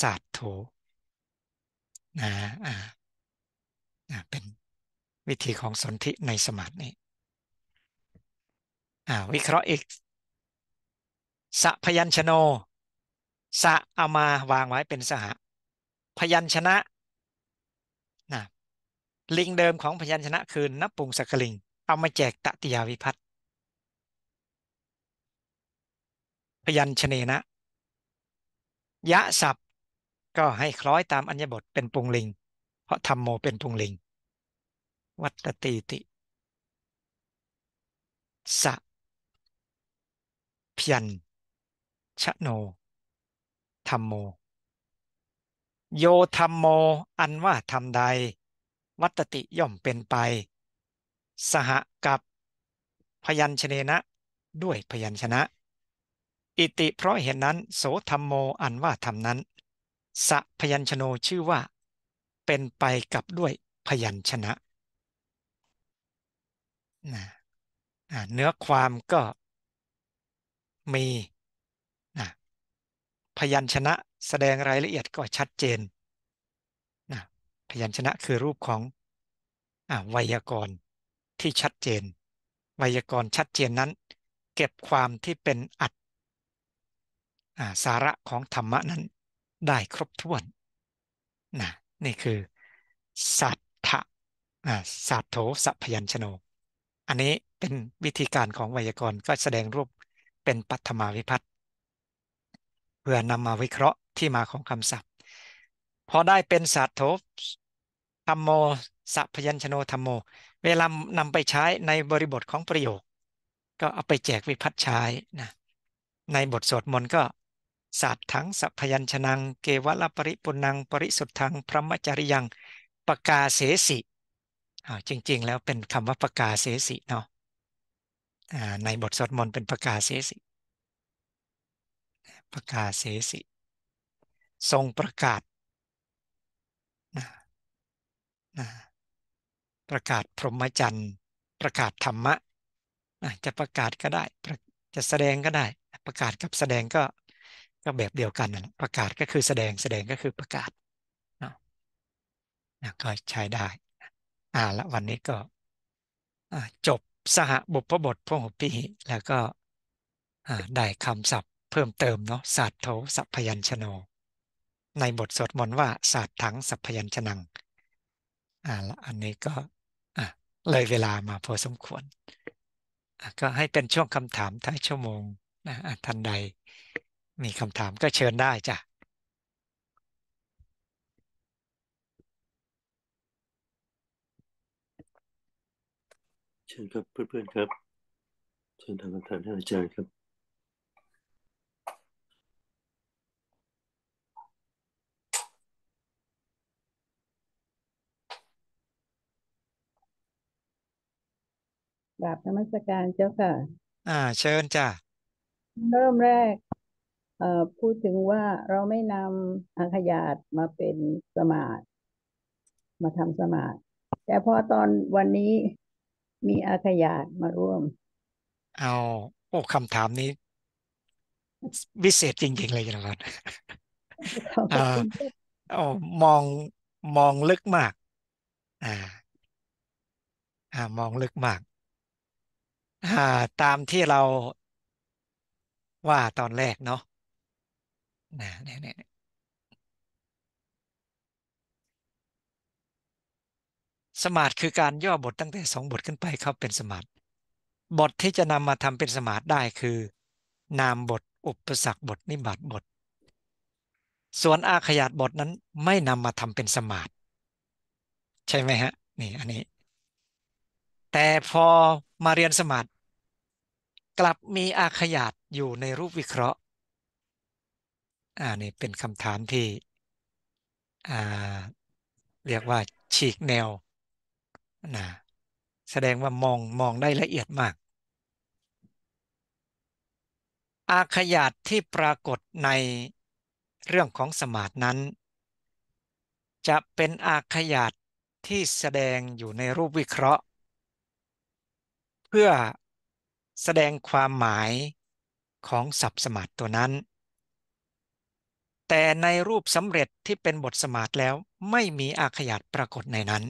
ศาสโถนะอ่าเป็นวิธีของสนธิในสมาธินี้ วิเคราะห์อีกสะพยัญชโนสะเอามาวางไว้เป็นสห พยัญชนะลิงเดิมของพยัญชนะคือนับปุงสักลิงเอามาแจกตติยาวิพัตพยัญชนะยะศัพท์ก็ให้คล้อยตามอัญญบทเป็นปุงลิงเพราะธรรมโมเป็นปุงลิงวัตติติสะพยัญชโนธรรมโมโยธรรมโม อันว่าธรรมใดวัตติย่อมเป็นไป สหกับพยัญชนะ ด้วยพยัญชนะ อิติเพราะเห็นนั้น โสธรรมโมอันว่าธรรมนั้นสะพยัญชนชื่อว่าเป็นไปกับด้วยพยัญชนะนะเนื้อความก็มีนะพยัญชนะแสดงรายละเอียดก็ชัดเจนยัญชนะคือรูปของอวยากรณ์ ที่ชัดเจนวยากรณ์ชัดเจนนั้นเก็บความที่เป็นอัดสาระของธรรมะนั้นได้ครบถ้วนนนี่คือสัทธะสัทโธสัพยัญชโนอันนี้เป็นวิธีการของวยากรณ์ ก็แสดงรูปเป็นปัตมาวิพัตเพื่อนำมาวิเคราะห์ที่มาของคำศัพท์พอได้เป็นสัทโธธรรมโมสัพยัญชโนธรรมโม เวลานำไปใช้ในบริบทของประโยค ก็เอาไปแจกวิพัฒใช้นะในบทสวดมนต์ก็สัตถังสัพยัญชนังเกวัลปริปุนัง ปริสุทธังพระมจริยังปกาเสสิจริงๆแล้วเป็นคำว่าปกาเสสิเนาะในบทสวดมนต์เป็นประกาศเสสิประกาศเสสิ ทรงประกาศนะประกาศพรหมจรรย์ประกาศธรรมะนะจะประกาศก็ได้จะแสดงก็ได้ประกาศกับแสดงก็ก็แบบเดียวกันนะประกาศก็คือแสดงแสดงก็คือประกาศนะนะก็ใช้ได้อ่าละวันนี้ก็จบสหบุพบทพหุพิหิแล้วก็ได้คำศัพท์เพิ่มเติมเนาะศาสตโทสัพยัญชโนในบทสวดมนต์ว่าศาสตถังสัพยัญชนังอ่าอันนี้ก็อ่ะเลยเวลามา พอสมควรก็ให้เป็นช่วงคำถามท้ายชั่วโมงนะท่านใดมีคำถามก็เชิญได้จ้ะเชิญครับ เพื่อนๆครับเชิญทางประธานท่านอาจารย์ครับราบนมัสการเจ้าค่ะ อ่าเชิญจ้ะ เริ่มแรกเอ่อพูดถึงว่าเราไม่นำอังคยาตมาเป็นสมาธิมาทำสมาธิแต่พอตอนวันนี้มีอังคยาตมาร่วม เอา โอ้คำถามนี้ วิเศษจริงๆเลยนะครับอ่าโอมองมองลึกมาก อ่า อ่า มองลึกมากอ่าตามที่เราว่าตอนแรก เนาะนะเนี่ยเนี่ยสมาธิคือการย่อบทตั้งแต่สองบทขึ้นไปเขาเป็นสมาธิบทที่จะนำมาทำเป็นสมาธิได้คือ นามบทอุปสรรคบทนิบาตบท ส่วนอาขยาตบทนั้นไม่นำมาทำเป็นสมาธิใช่ไหมฮะ นี่ อันนี้ แต่พอมาเรียนสมาธิกลับมีอาขยาดอยู่ในรูปวิเคราะห์ อ่านี่ เป็นคำถามที่ อ่าเรียกว่าฉีกแนว นะแสดงว่ามองมองได้ละเอียดมาก อาขยาดที่ปรากฏในเรื่องของสมาธินั้น จะเป็นอาขยาดที่แสดงอยู่ในรูปวิเคราะห์ เพื่อแสดงความหมายของศัพท์สมาธตัวนั้น แต่ในรูปสำเร็จที่เป็นบทสมาธแล้วไม่มีอาขยัตปรากฏในนั้น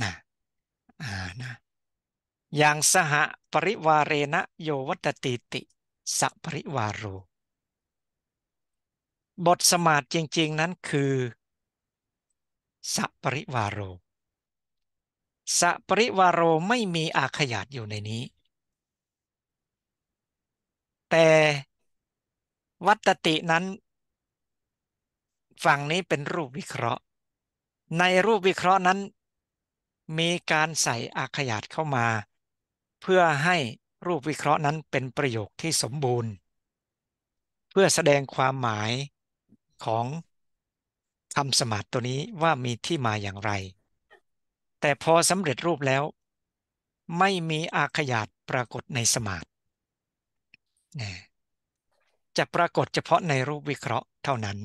นะอ่านะอย่างสหปริวาเรณโยวัตติติสัปริวารูบทสมาธจริงๆนั้นคือสัปริวารูสัปริวารูไม่มีอาขยัตอยู่ในนี้แต่วัตตินั้นฝั่งนี้เป็นรูปวิเคราะห์ ในรูปวิเคราะห์นั้น มีการใส่อาขยาตเข้ามา เพื่อให้รูปวิเคราะห์นั้นเป็นประโยคที่สมบูรณ์ เพื่อแสดงความหมายของคำสมาธิตัวนี้ว่ามีที่มาอย่างไร แต่พอสำเร็จรูปแล้ว ไม่มีอาขยาตปรากฏในสมาธิจะปรากฏเฉพาะในรูปวิเคราะห์เท่านั้น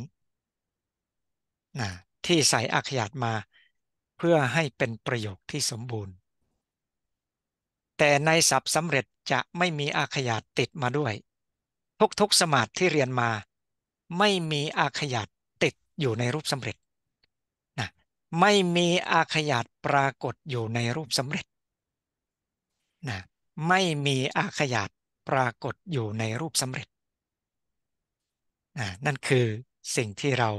นะที่ใส่อักขยาตมา เพื่อให้เป็นประโยคที่สมบูรณ์ แต่ในศัพท์สำเร็จจะไม่มีอักขยาตติดมาด้วย ทุกๆ สมาธิที่เรียนมา ไม่มีอักขยาตติดอยู่ในรูปสำเร็จนะไม่มีอาขยาตปรากฏอยู่ในรูปสำเร็จนะไม่มีอาขยาตปรากฏอยู่ในรูปสำเร็จนั่นคือสิ่งที่เรา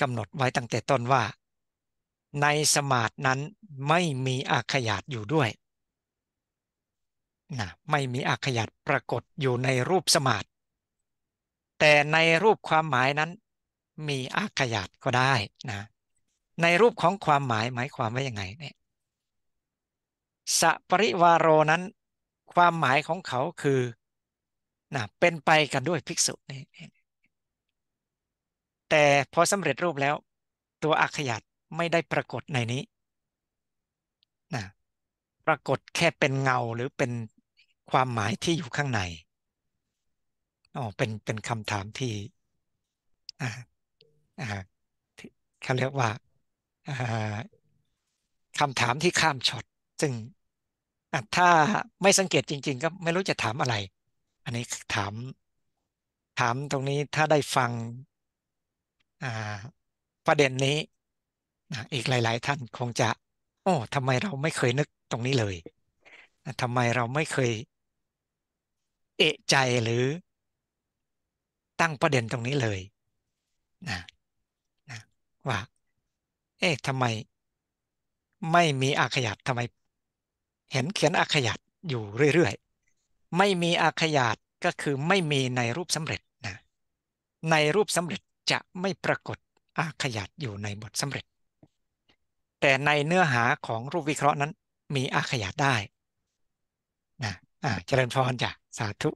กำหนดไว้ตั้งแต่ต้นว่า ในสมาธินั้นไม่มีอาขยาตอยู่ด้วยนะไม่มีอาขยาตปรากฏอยู่ในรูปสมาธิแต่ในรูปความหมายนั้นมีอาขยาตก็ได้นะในรูปของความหมาย หมายความว่าอย่างไงเนี่ยสปริวารนั้น ความหมายของเขาคือนะเป็นไปกันด้วยภิกษุนี่แต่พอสำเร็จรูปแล้ว ตัวอักขยัตไม่ได้ปรากฏในนี้นะปรากฏแค่เป็นเงาหรือเป็นความหมายที่อยู่ข้างในอ๋อเป็นเป็นคำถามที่อ่าอ่าเขาเรียกว่าคำถามที่ข้ามช็อตซึ่งถ้าไม่สังเกตจริงๆ ก็ไม่รู้จะถามอะไร อันนี้ถามถามตรงนี้ถ้าได้ฟังประเด็นนี้อีกหลาย ๆ ท่านคงจะ โอ้ทำไมเราไม่เคยนึกตรงนี้เลยทำไมเราไม่เคย เอะใจหรือ ตั้งประเด็นตรงนี้เลยนะนะว่าเอ๊ะทำไม ไม่มีอาขยับทำไมเห็นเขียนอักขยาตอยู่เรื่อยๆ ไม่มีอักขยาตก็คือไม่มีในรูปสำเร็จนะ ในรูปสำเร็จจะไม่ปรากฏอักขยาตอยู่ในบทสำเร็จ แต่ในเนื้อหาของรูปวิเคราะห์นั้น มีอักขยาตได้นะ อ่า เจริญพรจ้ะสาธุจ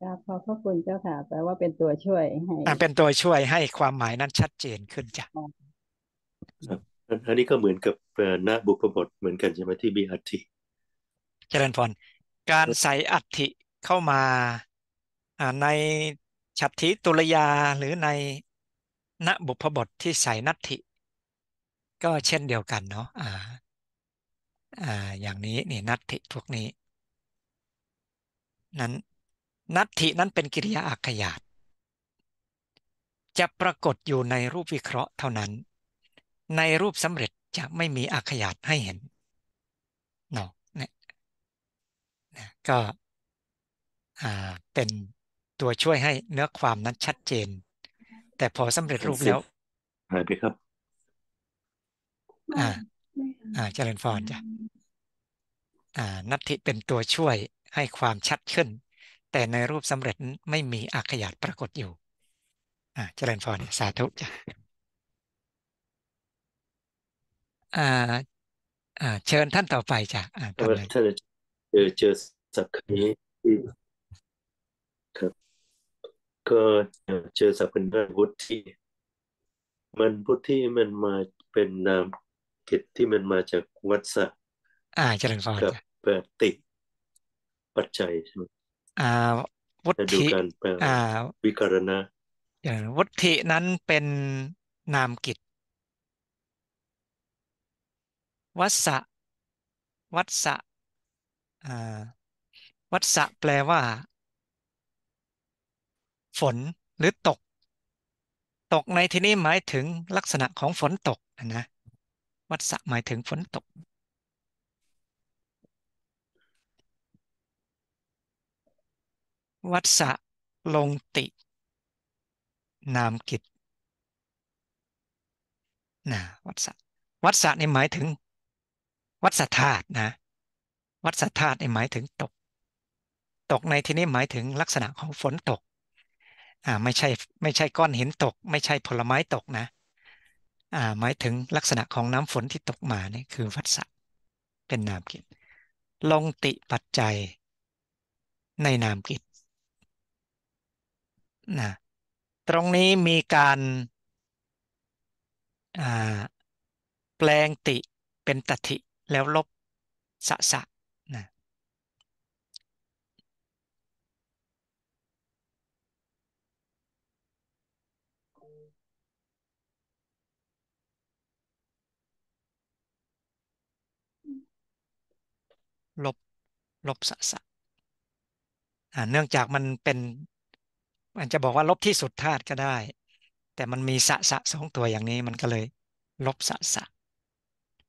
อาขอบพระคุณเจ้าค่ะ แปลว่าเป็นตัวช่วยให้ เป็นตัวช่วยให้ความหมายนั้นชัดเจนขึ้นจ้ะอันนี้ก็เหมือนกับหน้าบุพบทเหมือนกันใช่ไหมที่บีอาร์ทีเจริญพรการใส่อัฐิเข้ามาในฉัตรทิตุลยาหรือในณบุพบทที่ใส่นัตถิ ก็เช่นเดียวกันเนาะออ่าอย่างนี้นี่นัตถิพวกนี้ นั้นนัตถินั้นเป็นกิริยาอักขยาตจะปรากฏอยู่ในรูปวิเคราะห์เท่านั้น ในรูปสำเร็จจะไม่มีอักขยาตให้เห็นก็เป็นตัวช่วยให้เนื้อความนั้นชัดเจน แต่พอสำเร็จรูปแล้วหายไปครับ อ่าอ่าเจริญฟอนจ้ะอ่า นัตถิเป็นตัวช่วยให้ความชัดขึ้นแต่ในรูปสำเร็จไม่มีอักขยาตปรากฏอยู่ อ่า เจริญฟอนสาธุจ้ะอ่าอ่าเชิญท่านต่อไปจ้ะอ่าท่านเลยเจอเจอสักนี้ครับก็เจอสักคนนั้นวุฒิมันวุฒิมันมาเป็นนามกิจที่มันมาจากวัฏสะอ่าจริญพรกับปฏิปัจจัยใช่ไหมอ่าวุฒิดูการแปลอ่าวิกรณะอย่างวุฒินั้นเป็นนามกิจวัฏสะวัฏสะอ่าวัสสะแปลว่า ฝนหรือตก ตกในที่นี้หมายถึงลักษณะของฝนตกนะวัสสะหมายถึงฝนตก วัสสะลงติ นามกิจนะวัสสะวัสสะนี่หมายถึง วัสสะธาตุนะวัดสัทธาตุหมายถึงตก ตกในที่นี้หมายถึงลักษณะของฝนตกอ่าไม่ใช่ไม่ใช่ก้อนหินตก ไม่ใช่ผลไม้ตกนะอ่าหมายถึงลักษณะของน้ำฝนที่ตกมานี่คือวัฏสะเป็นนามกิจลงติปัจจัยในนามกิจนะตรงนี้มีการแปลงติเป็นตัติแล้วลบสะสะลบ ลบสะสะเนื่องจากมันเป็น มันจะบอกว่าลบที่สุดธาตุก็ได้ แต่มันมีสะสะสองตัวอย่างนี้มันก็เลย ลบสะสะ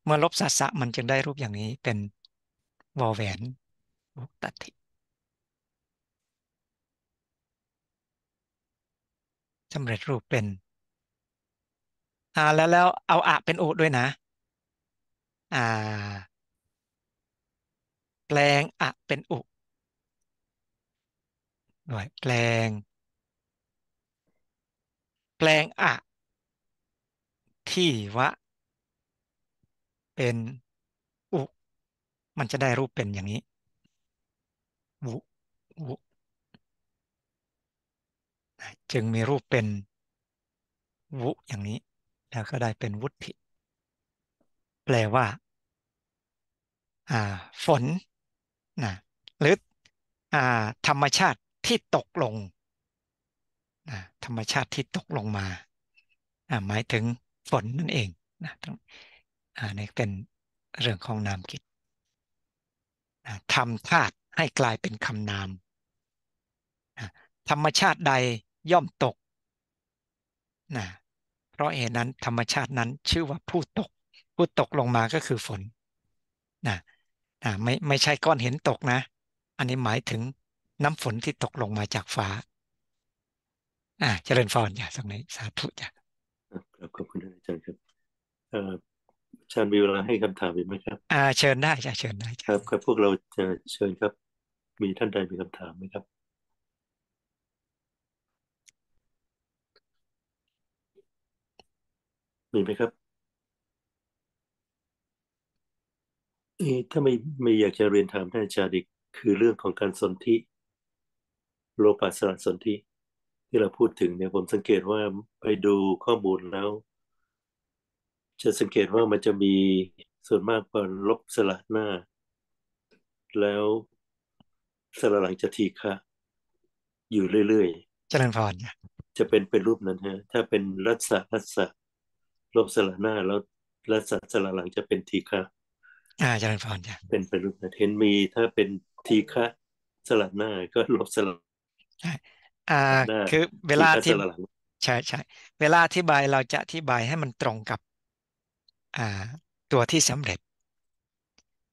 เมื่อลบสะสะมันจึงได้รูปอย่างนี้เป็นวอลแหวนบุกตัดทิสำเร็จรูปเป็นอ่าแล้วแล้วเอาอะเป็นโอด้วยนะ อ่าแปลงอะเป็นอุหน่วยแปลง แปลงอะที่วะ เป็นอุมันจะได้รูปเป็นอย่างนี้วุวุจึงมีรูปเป็นวุอย่างนี้ แล้วก็ได้เป็น วุฒิแปลว่าอ่าฝนนะหรืออธรรมชาติที่ตกลงนะธรรมชาติที่ตกลงมาหมายถึงฝนนั่นเองนะตนี่เป็นเรื่องของนามกิจทำธาตุให้กลายเป็นคำนามธรรมชาติใดย่อมตกนะเพราะเหตุนั้นธรรมชาตินั้นชื่อว่าผู้ตก ผู้ตกลงมาก็คือฝนนะอ่าไม่ไม่ใช่ก้อนเห็นตกนะ อันนี้หมายถึงน้ำฝนที่ตกลงมาจากฟ้าอ่าเจริญฟอนอย่าตรงนี้สาธุจ้ะครับขอบคุณอาจารย์ครับเอ่อชาญมีเวลาให้คำถามอีกไหมครับ อ่าเชิญได้จ้ะเชิญได้ครับครับพวกเราจะเชิญครับ มีท่านใดมีคำถามไหมครับ มีไหมครับถ้าไม่ไม่อยากจะเรียนถามท่านอาจารย์อีกคือเรื่องของการสนธิโลปัสระสนธิที่เราพูดถึงเนี่ย ผมสังเกตว่าไปดูข้อมูลแล้ว จะสังเกตว่ามันจะมีส่วนมากกว่าลบสระหน้า แล้วสระหลังจะทีคะอยู่เรื่อยๆจเจริญพรจะเป็นเป็นรูปนั้นฮะ ถ้าเป็นรัศรัศลบสระหน้าแล้วรัศสระหลังจะเป็นทีคะอ่าจารย์พรจ้ะเป็นไปรูปเห็นมีถ้าเป็นทีฆะสลัดหน้าก็ลบสลัดอ่าคือเวลาที่ใช่ใช่เวลาอธิบายเราจะอธิบายให้มันตรงกับ อ่า ตัวที่สำเร็จ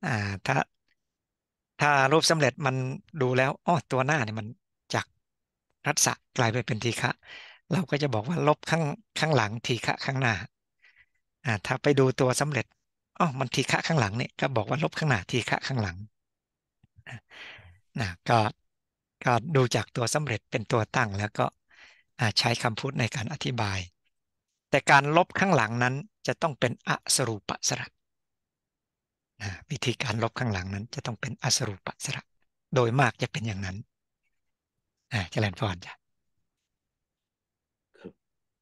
อ่า ถ้าถ้ารูปสำเร็จมันดูแล้วอ๋อตัวหน้าเนี่ยมันจากรัศกลายไปเป็นทีฆะเราก็จะบอกว่าลบข้างข้างหลังทีฆะข้างหน้า อ่า ถ้าไปดูตัวสำเร็จอ๋อมันทีฆะข้างหลังเนี่ยก็บอกว่าลบข้างหน้าทีฆะข้างหลังนะก็ ก็ดูจากตัวสำเร็จเป็นตัวตั้ง แล้วก็ใช้คำพูดในการอธิบาย แต่การลบข้างหลังนั้นจะต้องเป็นอสรูปสระนะวิธีการลบข้างหลังนั้นจะต้องเป็นอสรูปสระ โดยมากจะเป็นอย่างนั้นนะเจริญพรจ้ะ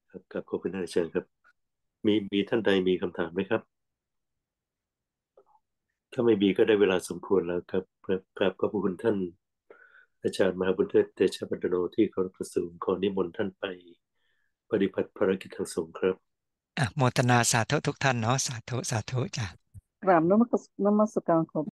ครับครับขอบคุณอาจารย์ครับมีมีท่านใดมีคำถามไหมครับถ้าไม่มีก็ได้เวลาสมควรแล้วครับครับขอบคุณท่าน อาจารย์มหาบุญเทศเตชะปันโนที่เคาระสูงขอนิมนต์ท่านไป ปฏิบัติภารกิจทางสงฆ์ครับอโมตนาสาธุทุกท่านเนาะสาธุสาธุจ้ะกราบนมัสการขอบ